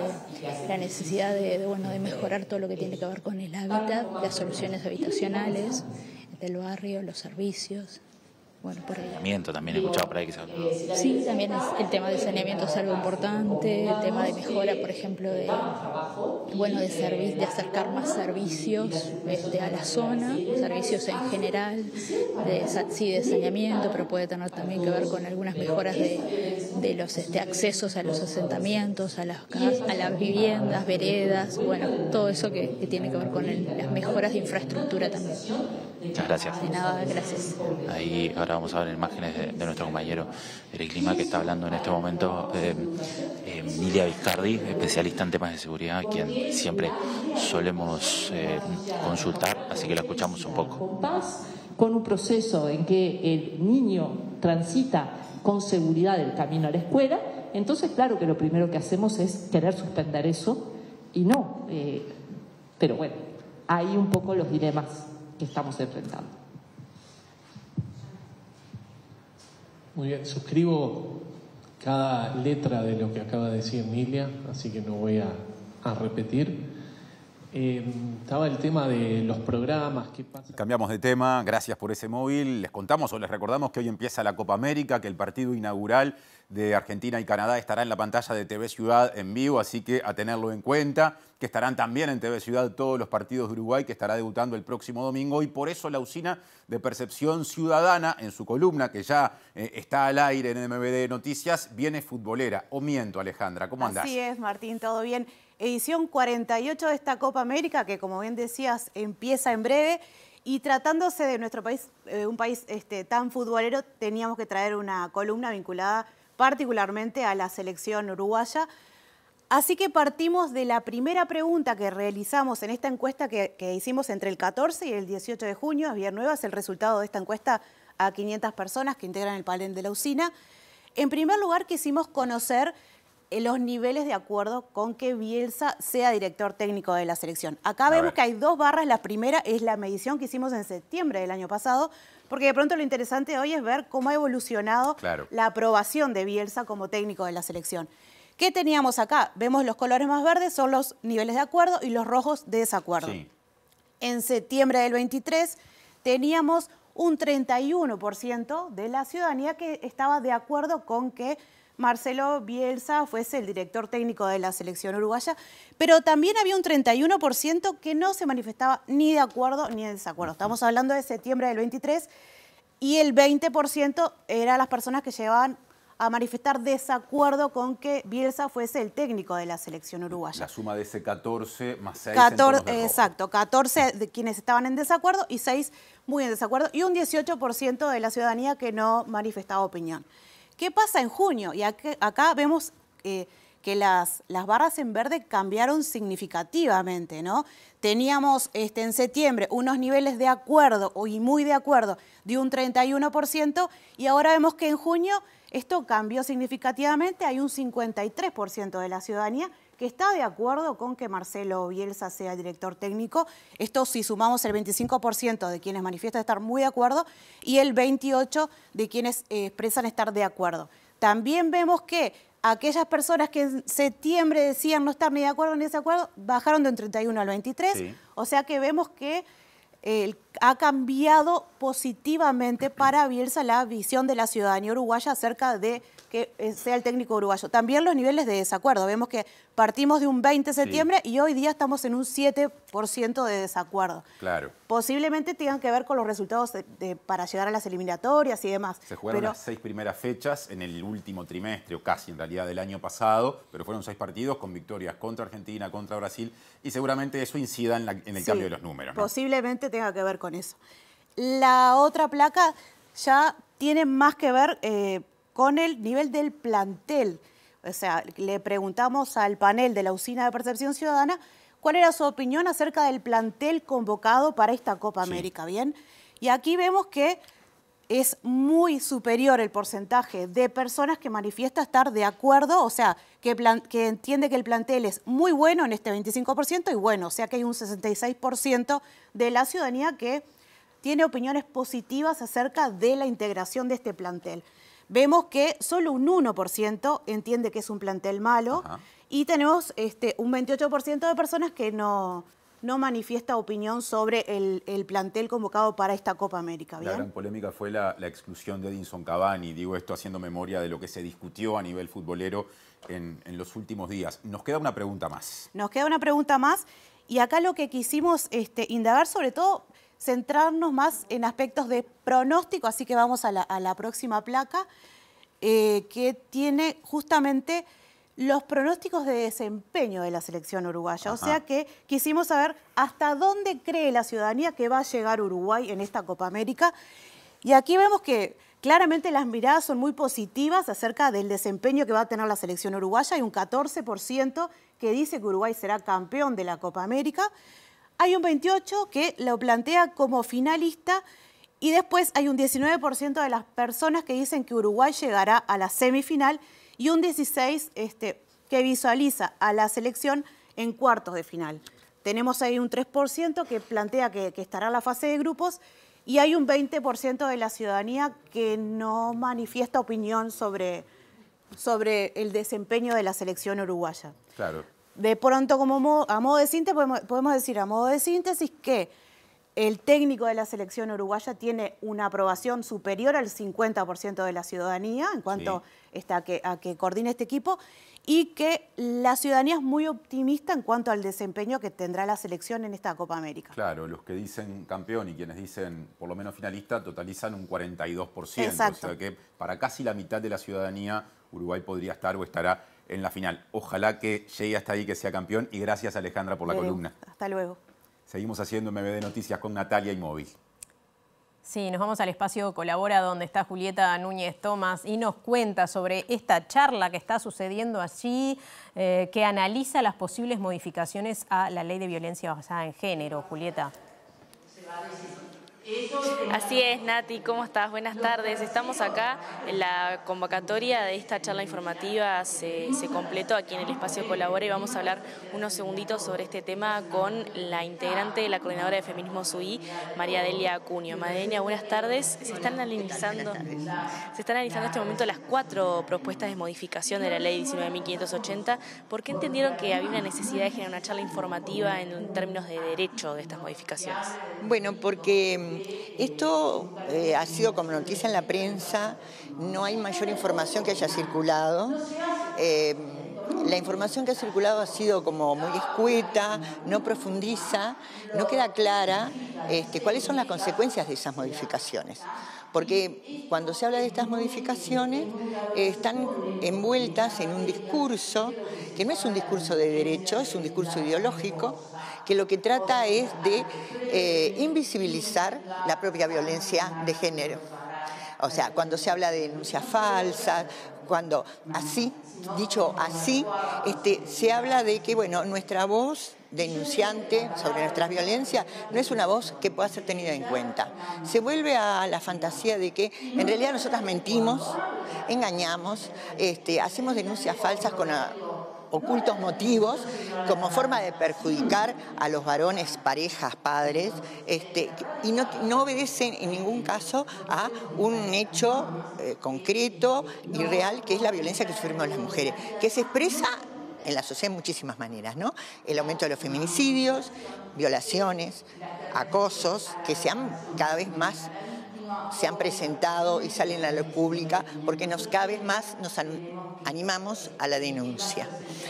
la necesidad bueno, de mejorar todo lo que tiene que ver con el hábitat, las soluciones habitacionales del barrio, los servicios, bueno, por Saneamiento también he escuchado por ahí Sí, también el tema de saneamiento es algo importante, el tema de mejora, por ejemplo, de, bueno, de, de acercar más servicios este, a la zona, servicios en general, de, sí, de saneamiento, pero puede tener también que ver con algunas mejoras de, de los este, accesos a los asentamientos, a las, a las viviendas, veredas, bueno, todo eso que, tiene que ver con las mejoras de infraestructura también. Muchas gracias. nada, gracias. Ahí, vamos a ver imágenes de, nuestro compañero Eric Lima, que está hablando en este momento eh, eh, Emilia Vizcardi, especialista en temas de seguridad, a quien siempre solemos eh, consultar, así que la escuchamos un poco. con un proceso en que el niño transita con seguridad el camino a la escuela, entonces claro que lo primero que hacemos es querer suspender eso y no. pero bueno, ahí un poco los dilemas que estamos enfrentando. Muy bien, suscribo cada letra de lo que acaba de decir Emilia, así que no voy a, a repetir. Eh, estaba el tema de los programas, qué pasa. Cambiamos de tema, gracias por ese móvil. Les contamos o les recordamos que hoy empieza la Copa América, que el partido inaugural de Argentina y Canadá estará en la pantalla de TV Ciudad en vivo, así que a tenerlo en cuenta, que estarán también en TV Ciudad todos los partidos de Uruguay, que estará debutando el próximo domingo, y por eso la usina de percepción ciudadana, en su columna, que ya eh, está al aire en MBD Noticias, viene futbolera. O miento, Alejandra, ¿cómo andás? Así es, Martín, todo bien edición 48 de esta Copa América, que como bien decías, empieza en breve. Y tratándose de nuestro país, eh, un país este, tan futbolero, teníamos que traer una columna vinculada particularmente a la selección uruguaya. Así que partimos de la primera pregunta que realizamos en esta encuesta que, hicimos entre el 14 y el 18 de junio. Es bien es el resultado de esta encuesta a 500 personas que integran el panel de la usina. En primer lugar, quisimos conocer eh, los niveles de acuerdo con que Bielsa sea director técnico de la selección. Acá vemos que hay dos barras. La primera es la medición que hicimos en septiembre del año pasado, porque de pronto lo interesante hoy es ver cómo ha evolucionado la aprobación de Bielsa como técnico de la selección. ¿Qué teníamos acá? Vemos los colores más verdes, son los niveles de acuerdo y los rojos de desacuerdo. En septiembre del 23 teníamos un 31% de la ciudadanía que estaba de acuerdo con que Marcelo Bielsa fuese el director técnico de la selección uruguaya, pero también había un 31% que no se manifestaba ni de acuerdo ni en desacuerdo. Estamos hablando de septiembre del 23 y el 20% eran las personas que llevaban a manifestar desacuerdo con que Bielsa fuese el técnico de la selección uruguaya. La suma de ese 14 más 6. 14, exacto, 14 de quienes estaban en desacuerdo y 6 muy en desacuerdo y un 18% de la ciudadanía que no manifestaba opinión. ¿Qué pasa en junio? Y acá, vemos eh, que las, las, barras en verde cambiaron significativamente, ¿no? Teníamos este, en septiembre unos niveles de acuerdo, y muy de acuerdo, de un 31%, y ahora vemos que en junio esto cambió significativamente, hay un 53% de la ciudadanía que está de acuerdo con que Marcelo Bielsa sea director técnico. Esto si sumamos el 25% de quienes manifiestan estar muy de acuerdo y el 28% de quienes eh, expresan estar de acuerdo. También vemos que aquellas personas que en septiembre decían no estar ni de acuerdo ni acuerdo, bajaron de un 31 al 23. O sea que vemos que eh, el ha cambiado positivamente para Bielsa la visión de la ciudadanía uruguaya acerca de que eh, sea el técnico uruguayo. También los niveles de desacuerdo. Vemos que partimos de un 20 de septiembre y hoy día estamos en un 7% de desacuerdo. Claro. Posiblemente tengan que ver con los resultados para llegar a las eliminatorias y demás. Se jugaron las seis primeras fechas en el último trimestre, o casi en realidad del año pasado, pero fueron seis partidos con victorias contra Argentina, contra Brasil, y seguramente eso incida en, el cambio de los números. Posiblemente tenga que ver con eso. La otra placa ya tiene más que ver eh, con el nivel del plantel. O sea, le preguntamos al panel de la Usina de Percepción Ciudadana cuál era su opinión acerca del plantel convocado para esta Copa América, ¿bien? Y aquí vemos que es muy superior el porcentaje de personas que manifiesta estar de acuerdo, o sea, que, entiende que el plantel es muy bueno en este 25% y bueno, o sea que hay un 66% de la ciudadanía que tiene opiniones positivas acerca de la integración de este plantel. Vemos que solo un 1% entiende que es un plantel malo y tenemos este, un 28% de personas que no, no manifiesta opinión sobre el, plantel convocado para esta Copa América. La gran polémica fue la, exclusión de Edinson Cavani, digo esto haciendo memoria de lo que se discutió a nivel futbolero en, los últimos días. Nos queda una pregunta más. Nos queda una pregunta más y acá lo que quisimos este, indagar sobre todo centrarnos más en aspectos de pronóstico, así que vamos a la, próxima placa, eh, que tiene justamente los pronósticos de desempeño de la selección uruguaya. O sea que quisimos saber hasta dónde cree la ciudadanía que va a llegar Uruguay en esta Copa América. Y aquí vemos que Claramente las miradas son muy positivas acerca del desempeño que va a tener la selección uruguaya. Hay un 14% que dice que Uruguay será campeón de la Copa América. Hay un 28% que lo plantea como finalista. Y después hay un 19% de las personas que dicen que Uruguay llegará a la semifinal y un 16 este, que visualiza a la selección en cuartos de final. Tenemos ahí un 3% que plantea que, estará la fase de grupos y hay un 20% de la ciudadanía que no manifiesta opinión sobre, sobre el desempeño de la selección uruguaya. Claro. De pronto, como a modo de síntesis, podemos decir a modo de síntesis que el técnico de la selección uruguaya tiene una aprobación superior al 50% de la ciudadanía en cuanto a, que, a que coordine este equipo y que la ciudadanía es muy optimista en cuanto al desempeño que tendrá la selección en esta Copa América. Claro, los que dicen campeón y quienes dicen por lo menos finalista totalizan un 42%, o sea que para casi la mitad de la ciudadanía Uruguay podría estar o estará en la final. Ojalá que llegue hasta ahí, que sea campeón y gracias Alejandra por la columna. Hasta luego. Seguimos haciendo MBD Noticias con Natalia y móvil. Sí, nos vamos al espacio Colabora donde está Julieta Núñez Tomás y nos cuenta sobre esta charla que está sucediendo allí, eh, que analiza las posibles modificaciones a la ley de violencia basada en género. Julieta. Así es, Nati, ¿cómo estás? Buenas tardes. Estamos acá, la convocatoria de esta charla informativa se, completó aquí en el espacio Colabora y vamos a hablar unos segunditos sobre este tema con la integrante de la coordinadora de Feminismo SUI, María Delia Acuño. Madenia, buenas tardes. Se están analizando, se están analizando en este momento las cuatro propuestas de modificación de la ley 19.580. ¿Por qué entendieron que había una necesidad de generar una charla informativa en términos de derecho de estas modificaciones? Bueno, porque esto eh, ha sido como noticia en la prensa, no hay mayor información que haya circulado. Eh, la información que ha circulado ha sido como muy escueta, no profundiza, no queda clara este, cuáles son las consecuencias de esas modificaciones. Porque cuando se habla de estas modificaciones eh, están envueltas en un discurso que no es un discurso de derecho, es un discurso ideológico, que lo que trata es de eh, invisibilizar la propia violencia de género. O sea, cuando se habla de denuncias falsas, cuando así, dicho así, este, se habla de que bueno, nuestra voz denunciante sobre nuestras violencias no es una voz que pueda ser tenida en cuenta. Se vuelve a la fantasía de que en realidad nosotras mentimos, engañamos, este, hacemos denuncias falsas con ocultos motivos como forma de perjudicar a los varones, parejas, padres, este, y no, obedecen en ningún caso a un hecho eh, concreto y real que es la violencia que sufrimos las mujeres, que se expresa en la sociedad de muchísimas maneras, ¿no? El aumento de los feminicidios, violaciones, acosos, que sean cada vez más se han presentado y salen a la luz pública, porque nos cada vez más nos animamos a la denuncia.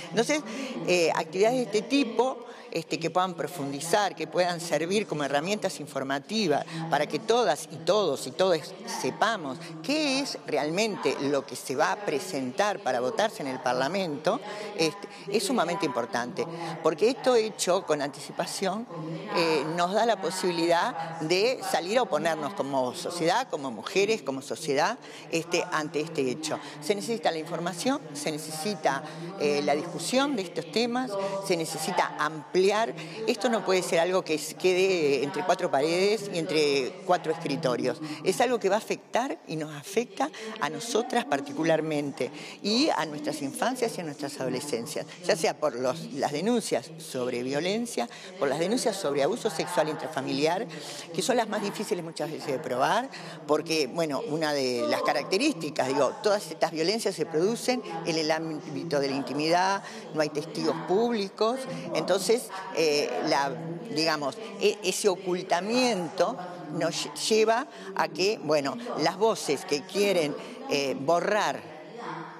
Entonces, eh, actividades de este tipo este, que puedan profundizar, que puedan servir como herramientas informativas para que todas y todos y todos sepamos qué es realmente lo que se va a presentar para votarse en el Parlamento, este, es sumamente importante, porque esto hecho con anticipación eh, nos da la posibilidad de salir a oponernos como sociedad, como mujeres, como sociedad, este, ante este hecho. Se necesita la información, se necesita eh, la discusión de estos temas, se necesita ampliar esto no puede ser algo que quede entre cuatro paredes y entre cuatro escritorios. Es algo que va a afectar y nos afecta a nosotras particularmente y a nuestras infancias y a nuestras adolescencias, ya sea por las denuncias sobre violencia, por las denuncias sobre abuso sexual intrafamiliar, que son las más difíciles muchas veces de probar, porque, bueno, una de las características, digo, todas estas violencias se producen en el ámbito de la intimidad, no hay testigos públicos, entonces eh, la, digamos, e, ese ocultamiento nos lleva a que, bueno, las voces que quieren eh, borrar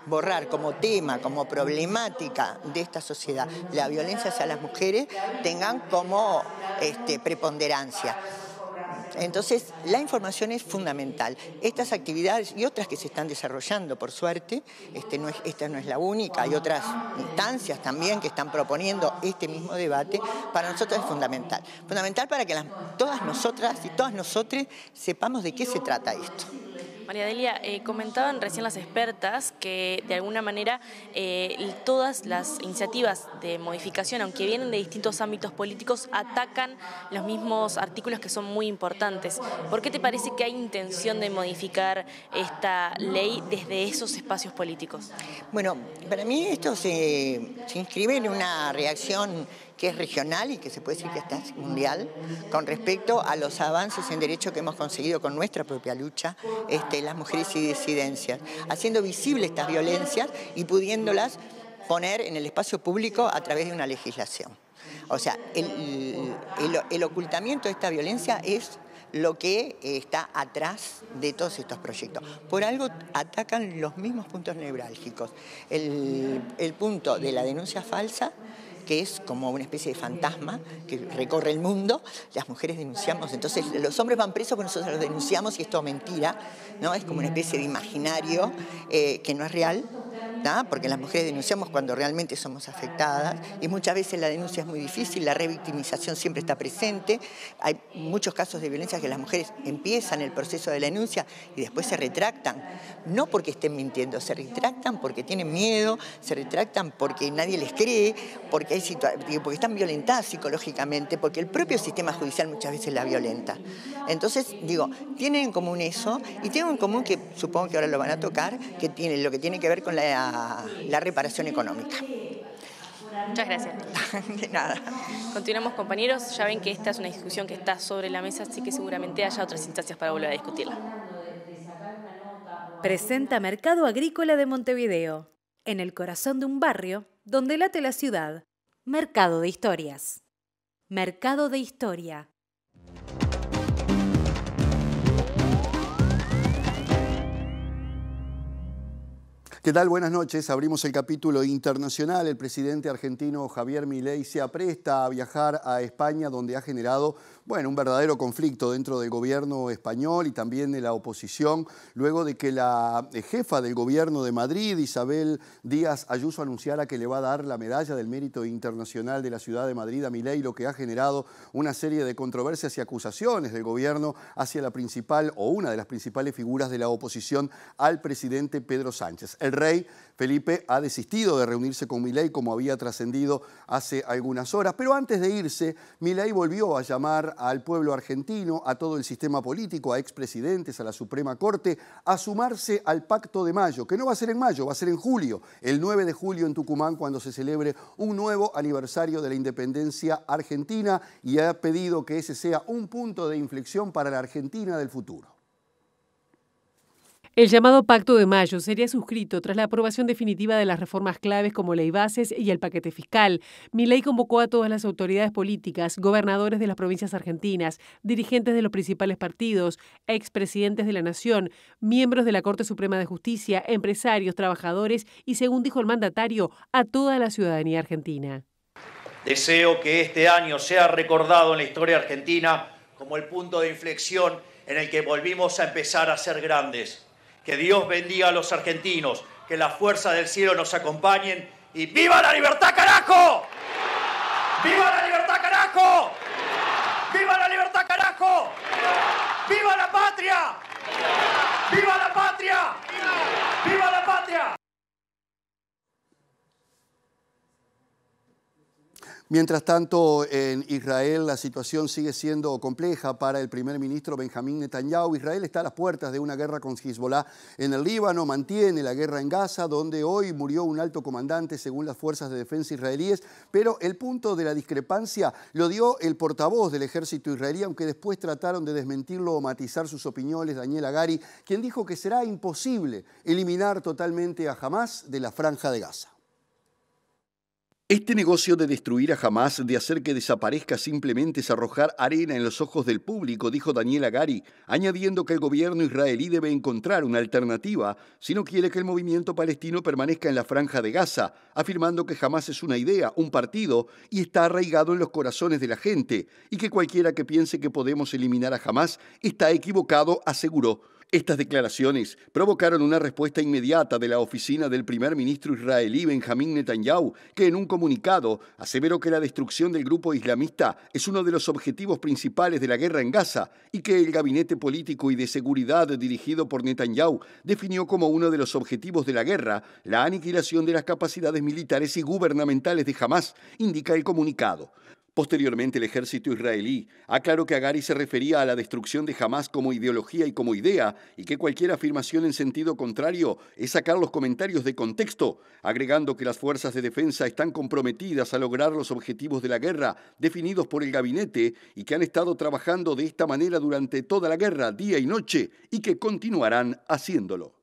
borrar como tema, como problemática de esta sociedad la violencia hacia las mujeres tengan como este, preponderancia. Entonces, la información es fundamental. Estas actividades y otras que se están desarrollando, por suerte, este, esta no es la única, hay otras instancias también que están proponiendo este mismo debate, para nosotros es fundamental. Fundamental para que todas nosotras y todas nosotros sepamos de qué se trata esto. María Delia, eh, comentaban recién las expertas que de alguna manera eh, todas las iniciativas de modificación, aunque vienen de distintos ámbitos políticos, atacan los mismos artículos que son muy importantes. ¿Por qué te parece que hay intención de modificar esta ley desde esos espacios políticos? Bueno, para mí esto se inscribe en una reacción que es regional y que se puede decir que está mundial, con respecto a los avances en derecho que hemos conseguido con nuestra propia lucha, este, las mujeres y disidencias, haciendo visibles estas violencias y pudiéndolas poner en el espacio público a través de una legislación. O sea, el, el, el ocultamiento de esta violencia es lo que eh, está atrás de todos estos proyectos. Por algo atacan los mismos puntos neurálgicos. El, el punto de la denuncia falsa que es como una especie de fantasma que recorre el mundo, las mujeres denunciamos, entonces los hombres van presos, pero nosotros los denunciamos y es todo mentira, ¿no? Es como una especie de imaginario eh, que no es real porque las mujeres denunciamos cuando realmente somos afectadas y muchas veces la denuncia es muy difícil, la revictimización siempre está presente, hay muchos casos de violencia que las mujeres empiezan el proceso de la denuncia y después se retractan, no porque estén mintiendo, se retractan porque tienen miedo, se retractan porque nadie les cree, porque, porque están violentadas psicológicamente, porque el propio sistema judicial muchas veces la violenta. Entonces, digo, tienen en común eso y tienen en común que supongo que ahora lo van a tocar, que tiene, lo que tiene que ver con la la, reparación económica. Muchas gracias. Continuamos compañeros, ya ven que esta es una discusión que está sobre la mesa, así que seguramente haya otras instancias para volver a discutirla. Presenta Mercado Agrícola de Montevideo, en el corazón de un barrio donde late la ciudad. Mercado de Historias. Mercado de Historia. ¿Qué tal? Buenas noches. Abrimos el capítulo internacional. El presidente argentino Javier Milei se apresta a viajar a España, donde ha generado bueno, un verdadero conflicto dentro del gobierno español y también de la oposición, luego de que la eh, jefa del gobierno de Madrid, Isabel Díaz Ayuso, anunciara que le va a dar la medalla del mérito internacional de la ciudad de Madrid a Milei, lo que ha generado una serie de controversias y acusaciones del gobierno hacia la principal o una de las principales figuras de la oposición al presidente Pedro Sánchez. El rey Felipe ha desistido de reunirse con Milei como había trascendido hace algunas horas, pero antes de irse, Milei volvió a llamar al pueblo argentino, a todo el sistema político, a expresidentes, a la Suprema Corte, a sumarse al Pacto de Mayo, que no va a ser en mayo, va a ser en julio, el 9 de julio en Tucumán, cuando se celebre un nuevo aniversario de la independencia argentina y ha pedido que ese sea un punto de inflexión para la Argentina del futuro. El llamado Pacto de Mayo sería suscrito tras la aprobación definitiva de las reformas claves como ley bases y el paquete fiscal. Mi ley convocó a todas las autoridades políticas, gobernadores de las provincias argentinas, dirigentes de los principales partidos, expresidentes de la Nación, miembros de la Corte Suprema de Justicia, empresarios, trabajadores y, según dijo el mandatario, a toda la ciudadanía argentina. Deseo que este año sea recordado en la historia argentina como el punto de inflexión en el que volvimos a empezar a ser grandes que Dios bendiga a los argentinos, que la fuerza del cielo nos acompañen y ¡viva la libertad, carajo! ¡Viva la libertad, carajo! ¡Viva la libertad, carajo! ¡Viva la patria! ¡Viva la patria! ¡Viva la patria! Mientras tanto, en Israel la situación sigue siendo compleja para el primer ministro Benjamín Netanyahu. Israel está a las puertas de una guerra con Hezbollah en el Líbano, mantiene la guerra en Gaza, donde hoy murió un alto comandante según las fuerzas de defensa israelíes, pero el punto de la discrepancia lo dio el portavoz del ejército israelí, aunque después trataron de desmentirlo o matizar sus opiniones, Daniel Agari, quien dijo que será imposible eliminar totalmente a Hamas de la franja de Gaza. Este negocio de destruir a Hamas, de hacer que desaparezca simplemente es arrojar arena en los ojos del público, dijo Daniel Agari, añadiendo que el gobierno israelí debe encontrar una alternativa si no quiere que el movimiento palestino permanezca en la franja de Gaza, afirmando que Hamas es una idea, un partido, y está arraigado en los corazones de la gente, y que cualquiera que piense que podemos eliminar a Hamas está equivocado, aseguró. Estas declaraciones provocaron una respuesta inmediata de la oficina del primer ministro israelí Benjamín Netanyahu, que en un comunicado aseveró que la destrucción del grupo islamista es uno de los objetivos principales de la guerra en Gaza y que el gabinete político y de seguridad dirigido por Netanyahu definió como uno de los objetivos de la guerra la aniquilación de las capacidades militares y gubernamentales de Hamas, indica el comunicado. Posteriormente, el ejército israelí aclaró que Agari se refería a la destrucción de Hamas como ideología y como idea, y que cualquier afirmación en sentido contrario es sacar los comentarios de contexto, agregando que las fuerzas de defensa están comprometidas a lograr los objetivos de la guerra definidos por el gabinete y que han estado trabajando de esta manera durante toda la guerra, día y noche, y que continuarán haciéndolo.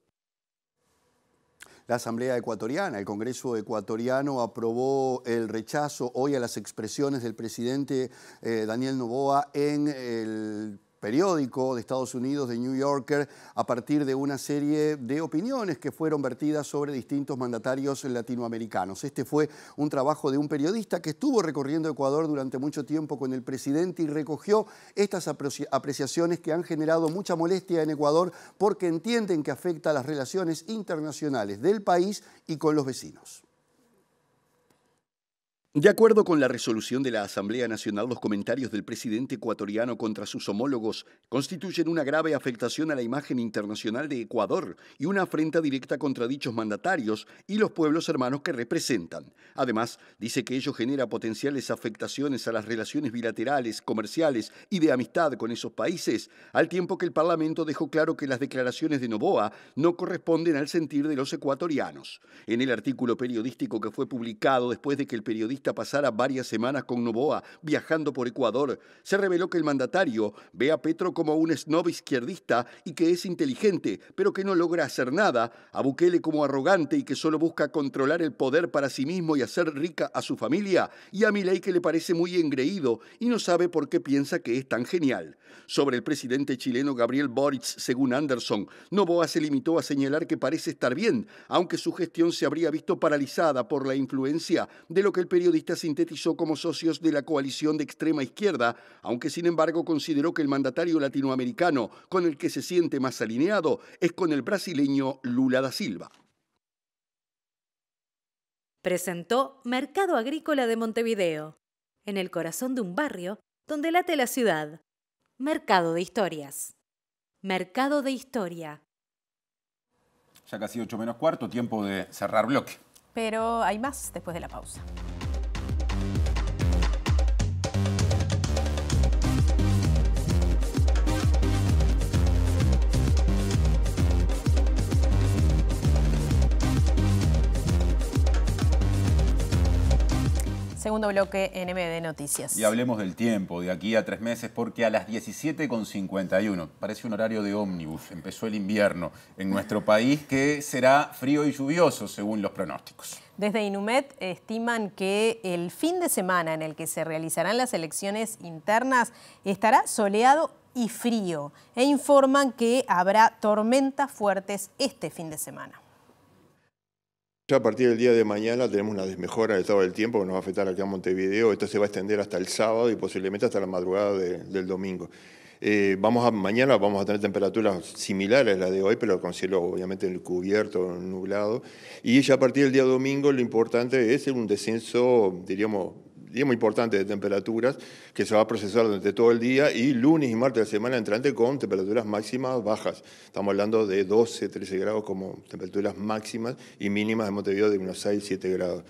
La Asamblea Ecuatoriana, el Congreso Ecuatoriano aprobó el rechazo hoy a las expresiones del presidente eh, Daniel Novoa en el periódico de Estados Unidos, de New Yorker, a partir de una serie de opiniones que fueron vertidas sobre distintos mandatarios latinoamericanos. Este fue un trabajo de un periodista que estuvo recorriendo Ecuador durante mucho tiempo con el presidente y recogió estas apreciaciones que han generado mucha molestia en Ecuador porque entienden que afecta a las relaciones internacionales del país y con los vecinos. De acuerdo con la resolución de la Asamblea Nacional, los comentarios del presidente ecuatoriano contra sus homólogos constituyen una grave afectación a la imagen internacional de Ecuador y una afrenta directa contra dichos mandatarios y los pueblos hermanos que representan. Además, dice que ello genera potenciales afectaciones a las relaciones bilaterales, comerciales y de amistad con esos países, al tiempo que el Parlamento dejó claro que las declaraciones de Novoa no corresponden al sentir de los ecuatorianos. En el artículo periodístico que fue publicado después de que el periodista periodista pasara varias semanas con Novoa viajando por Ecuador, se reveló que el mandatario ve a Petro como un snob izquierdista y que es inteligente, pero que no logra hacer nada, a Bukele como arrogante y que solo busca controlar el poder para sí mismo y hacer rica a su familia, y a Milei que le parece muy engreído y no sabe por qué piensa que es tan genial. Sobre el presidente chileno Gabriel Boric, según Anderson, Novoa se limitó a señalar que parece estar bien, aunque su gestión se habría visto paralizada por la influencia de lo que el periodista periodista sintetizó como socios de la coalición de extrema izquierda, aunque sin embargo consideró que el mandatario latinoamericano con el que se siente más alineado es con el brasileño Lula da Silva. Presentó Mercado Agrícola de Montevideo, en el corazón de un barrio donde late la ciudad. Mercado de historias. Mercado de historia. Ya casi 8 menos cuarto, tiempo de cerrar bloque. Pero hay más después de la pausa. segundo bloque en Noticias. Y hablemos del tiempo, de aquí a tres meses, porque a las 17.51, parece un horario de ómnibus, empezó el invierno en nuestro país que será frío y lluvioso según los pronósticos. Desde INUMET estiman que el fin de semana en el que se realizarán las elecciones internas estará soleado y frío e informan que habrá tormentas fuertes este fin de semana. Ya a partir del día de mañana tenemos una desmejora del estado del tiempo que nos va a afectar acá a Montevideo. Esto se va a extender hasta el sábado y posiblemente hasta la madrugada del domingo. Eh, vamos a, mañana vamos a tener temperaturas similares a las de hoy, pero con cielo obviamente cubierto, nublado. Y ya a partir del día domingo lo importante es un descenso, diríamos, muy importante de temperaturas que se va a procesar durante todo el día y lunes y martes de la semana entrante con temperaturas máximas bajas. Estamos hablando de 12, 13 grados como temperaturas máximas y mínimas de Montevideo de unos 6, 7 grados.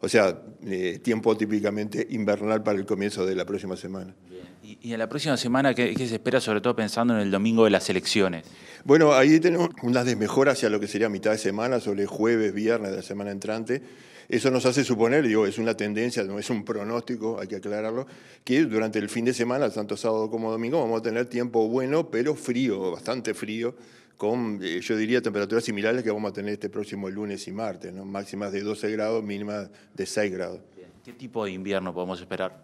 O sea, eh, tiempo típicamente invernal para el comienzo de la próxima semana. ¿Y, en la próxima semana ¿qué, se espera, sobre todo pensando en el domingo de las elecciones? Bueno, ahí tenemos unas desmejoras hacia lo que sería mitad de semana, sobre jueves, viernes de la semana entrante eso nos hace suponer, digo, es una tendencia, no es un pronóstico, hay que aclararlo, que durante el fin de semana, tanto sábado como domingo, vamos a tener tiempo bueno, pero frío, bastante frío, con, eh, yo diría, temperaturas similares que vamos a tener este próximo lunes y martes, ¿no? máximas de 12 grados, mínimas de 6 grados. ¿Qué tipo de invierno podemos esperar?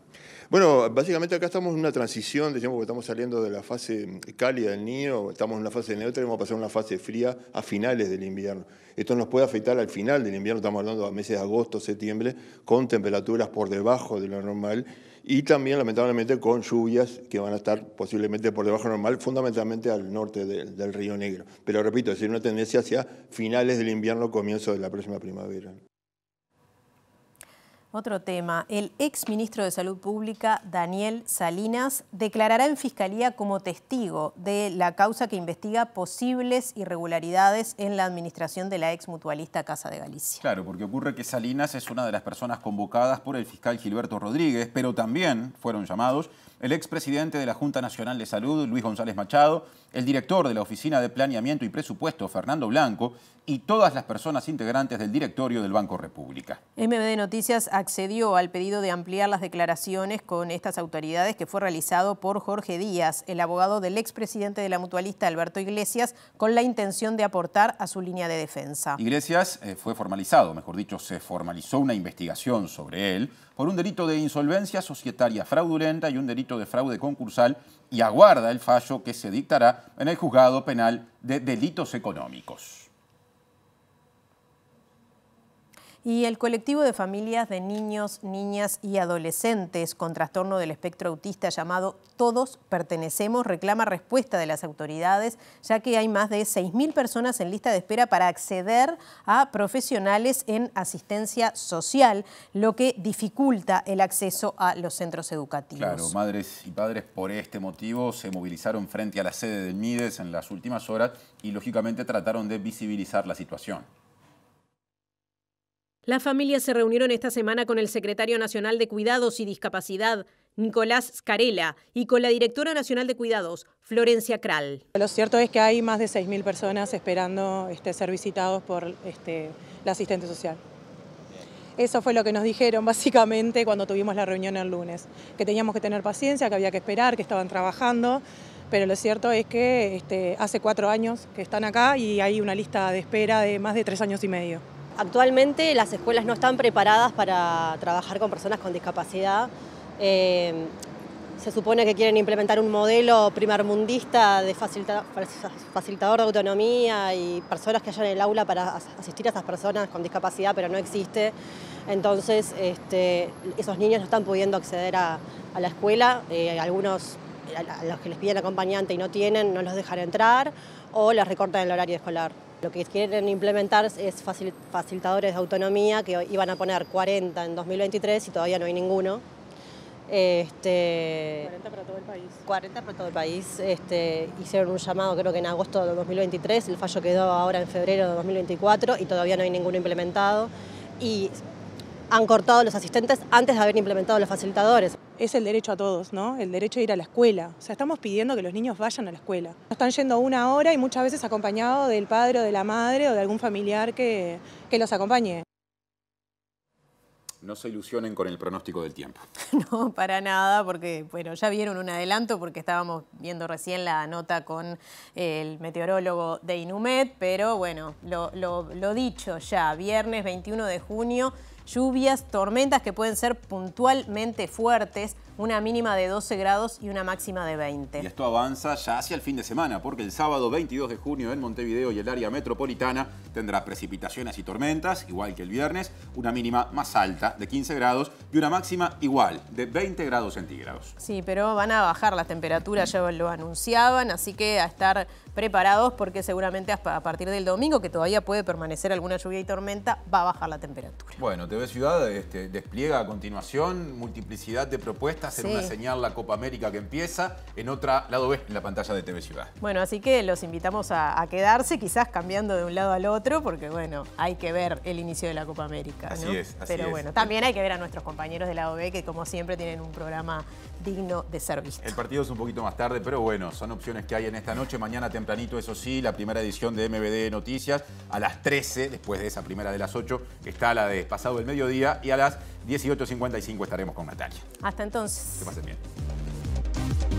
Bueno, básicamente acá estamos en una transición, decíamos que estamos saliendo de la fase cálida del niño, estamos en una fase neutra y vamos a pasar a una fase fría a finales del invierno. Esto nos puede afectar al final del invierno, estamos hablando a meses de agosto, septiembre, con temperaturas por debajo de lo normal y también lamentablemente con lluvias que van a estar posiblemente por debajo normal, fundamentalmente al norte del Río Negro. Pero repito, es una tendencia hacia finales del invierno, comienzo de la próxima primavera. Otro tema. El ex ministro de Salud Pública, Daniel Salinas, declarará en fiscalía como testigo de la causa que investiga posibles irregularidades en la administración de la ex mutualista Casa de Galicia. Claro, porque ocurre que Salinas es una de las personas convocadas por el fiscal Gilberto Rodríguez, pero también fueron llamados el expresidente de la Junta Nacional de Salud, Luis González Machado, el director de la Oficina de Planeamiento y Presupuesto, Fernando Blanco, y todas las personas integrantes del directorio del Banco República. MBD Noticias accedió al pedido de ampliar las declaraciones con estas autoridades que fue realizado por Jorge Díaz, el abogado del expresidente de la mutualista Alberto Iglesias, con la intención de aportar a su línea de defensa. Iglesias eh, fue formalizado, mejor dicho, se formalizó una investigación sobre él por un delito de insolvencia societaria fraudulenta y un delito de fraude concursal y aguarda el fallo que se dictará en el juzgado penal de delitos económicos. Y el colectivo de familias de niños, niñas y adolescentes con trastorno del espectro autista llamado Todos Pertenecemos reclama respuesta de las autoridades, ya que hay más de 6.000 personas en lista de espera para acceder a profesionales en asistencia social, lo que dificulta el acceso a los centros educativos. Claro, madres y padres por este motivo se movilizaron frente a la sede del MIDES en las últimas horas y lógicamente trataron de visibilizar la situación. Las familias se reunieron esta semana con el secretario nacional de Cuidados y Discapacidad, Nicolás Scarela, y con la directora nacional de Cuidados, Florencia Kral. Lo cierto es que hay más de 6.000 personas esperando este, ser visitados por este, la asistente social. Eso fue lo que nos dijeron básicamente cuando tuvimos la reunión el lunes, que teníamos que tener paciencia, que había que esperar, que estaban trabajando, pero lo cierto es que este, hace cuatro años que están acá y hay una lista de espera de más de tres años y medio. Actualmente las escuelas no están preparadas para trabajar con personas con discapacidad. Eh, se supone que quieren implementar un modelo primermundista de facilitador de autonomía y personas que hayan en el aula para asistir a esas personas con discapacidad, pero no existe. Entonces, este, esos niños no están pudiendo acceder a, la escuela. Eh, algunos, a los que les piden acompañante y no tienen, no los dejan entrar o les recortan el horario escolar. Lo que quieren implementar es facilitadores de autonomía que iban a poner 40 en 2023 y todavía no hay ninguno. 40 este, para todo el país. 40 para todo el país. Este, hicieron un llamado creo que en agosto de 2023, el fallo quedó ahora en febrero de 2024 y todavía no hay ninguno implementado. Y han cortado los asistentes antes de haber implementado los facilitadores. Es el derecho a todos, ¿no? El derecho a ir a la escuela. O sea, estamos pidiendo que los niños vayan a la escuela. Están yendo una hora y muchas veces acompañado del padre o de la madre o de algún familiar que, los acompañe. No se ilusionen con el pronóstico del tiempo. No, para nada, porque bueno, ya vieron un adelanto porque estábamos viendo recién la nota con eh, el meteorólogo de Inumet, pero bueno, lo, lo dicho ya, viernes 21 de junio, lluvias, tormentas que pueden ser puntualmente fuertes una mínima de 12 grados y una máxima de 20. Y esto avanza ya hacia el fin de semana, porque el sábado 22 de junio en Montevideo y el área metropolitana tendrá precipitaciones y tormentas, igual que el viernes, una mínima más alta de 15 grados y una máxima igual de 20 grados centígrados. Sí, pero van a bajar las temperaturas, ya lo anunciaban, así que a estar preparados porque seguramente a partir del domingo, que todavía puede permanecer alguna lluvia y tormenta, va a bajar la temperatura. Bueno, TV Ciudad este, despliega a continuación multiplicidad de propuestas se una señal la Copa América que empieza, en otra lado B en la pantalla de TV Ciudad. Bueno, así que los invitamos a, quedarse, quizás cambiando de un lado al otro, porque bueno, hay que ver el inicio de la Copa América. Así es, así Pero bueno, también hay que ver a nuestros compañeros de lado B, que como siempre tienen un programa digno de ser visto. El partido es un poquito más tarde, pero bueno, son opciones que hay en esta noche. Mañana tempranito, eso sí, la primera edición de MBD Noticias a las 13, después de esa primera de las 8, está la de pasado el mediodía y a las 18.55 estaremos con Natalia. Hasta entonces. Que pasen bien.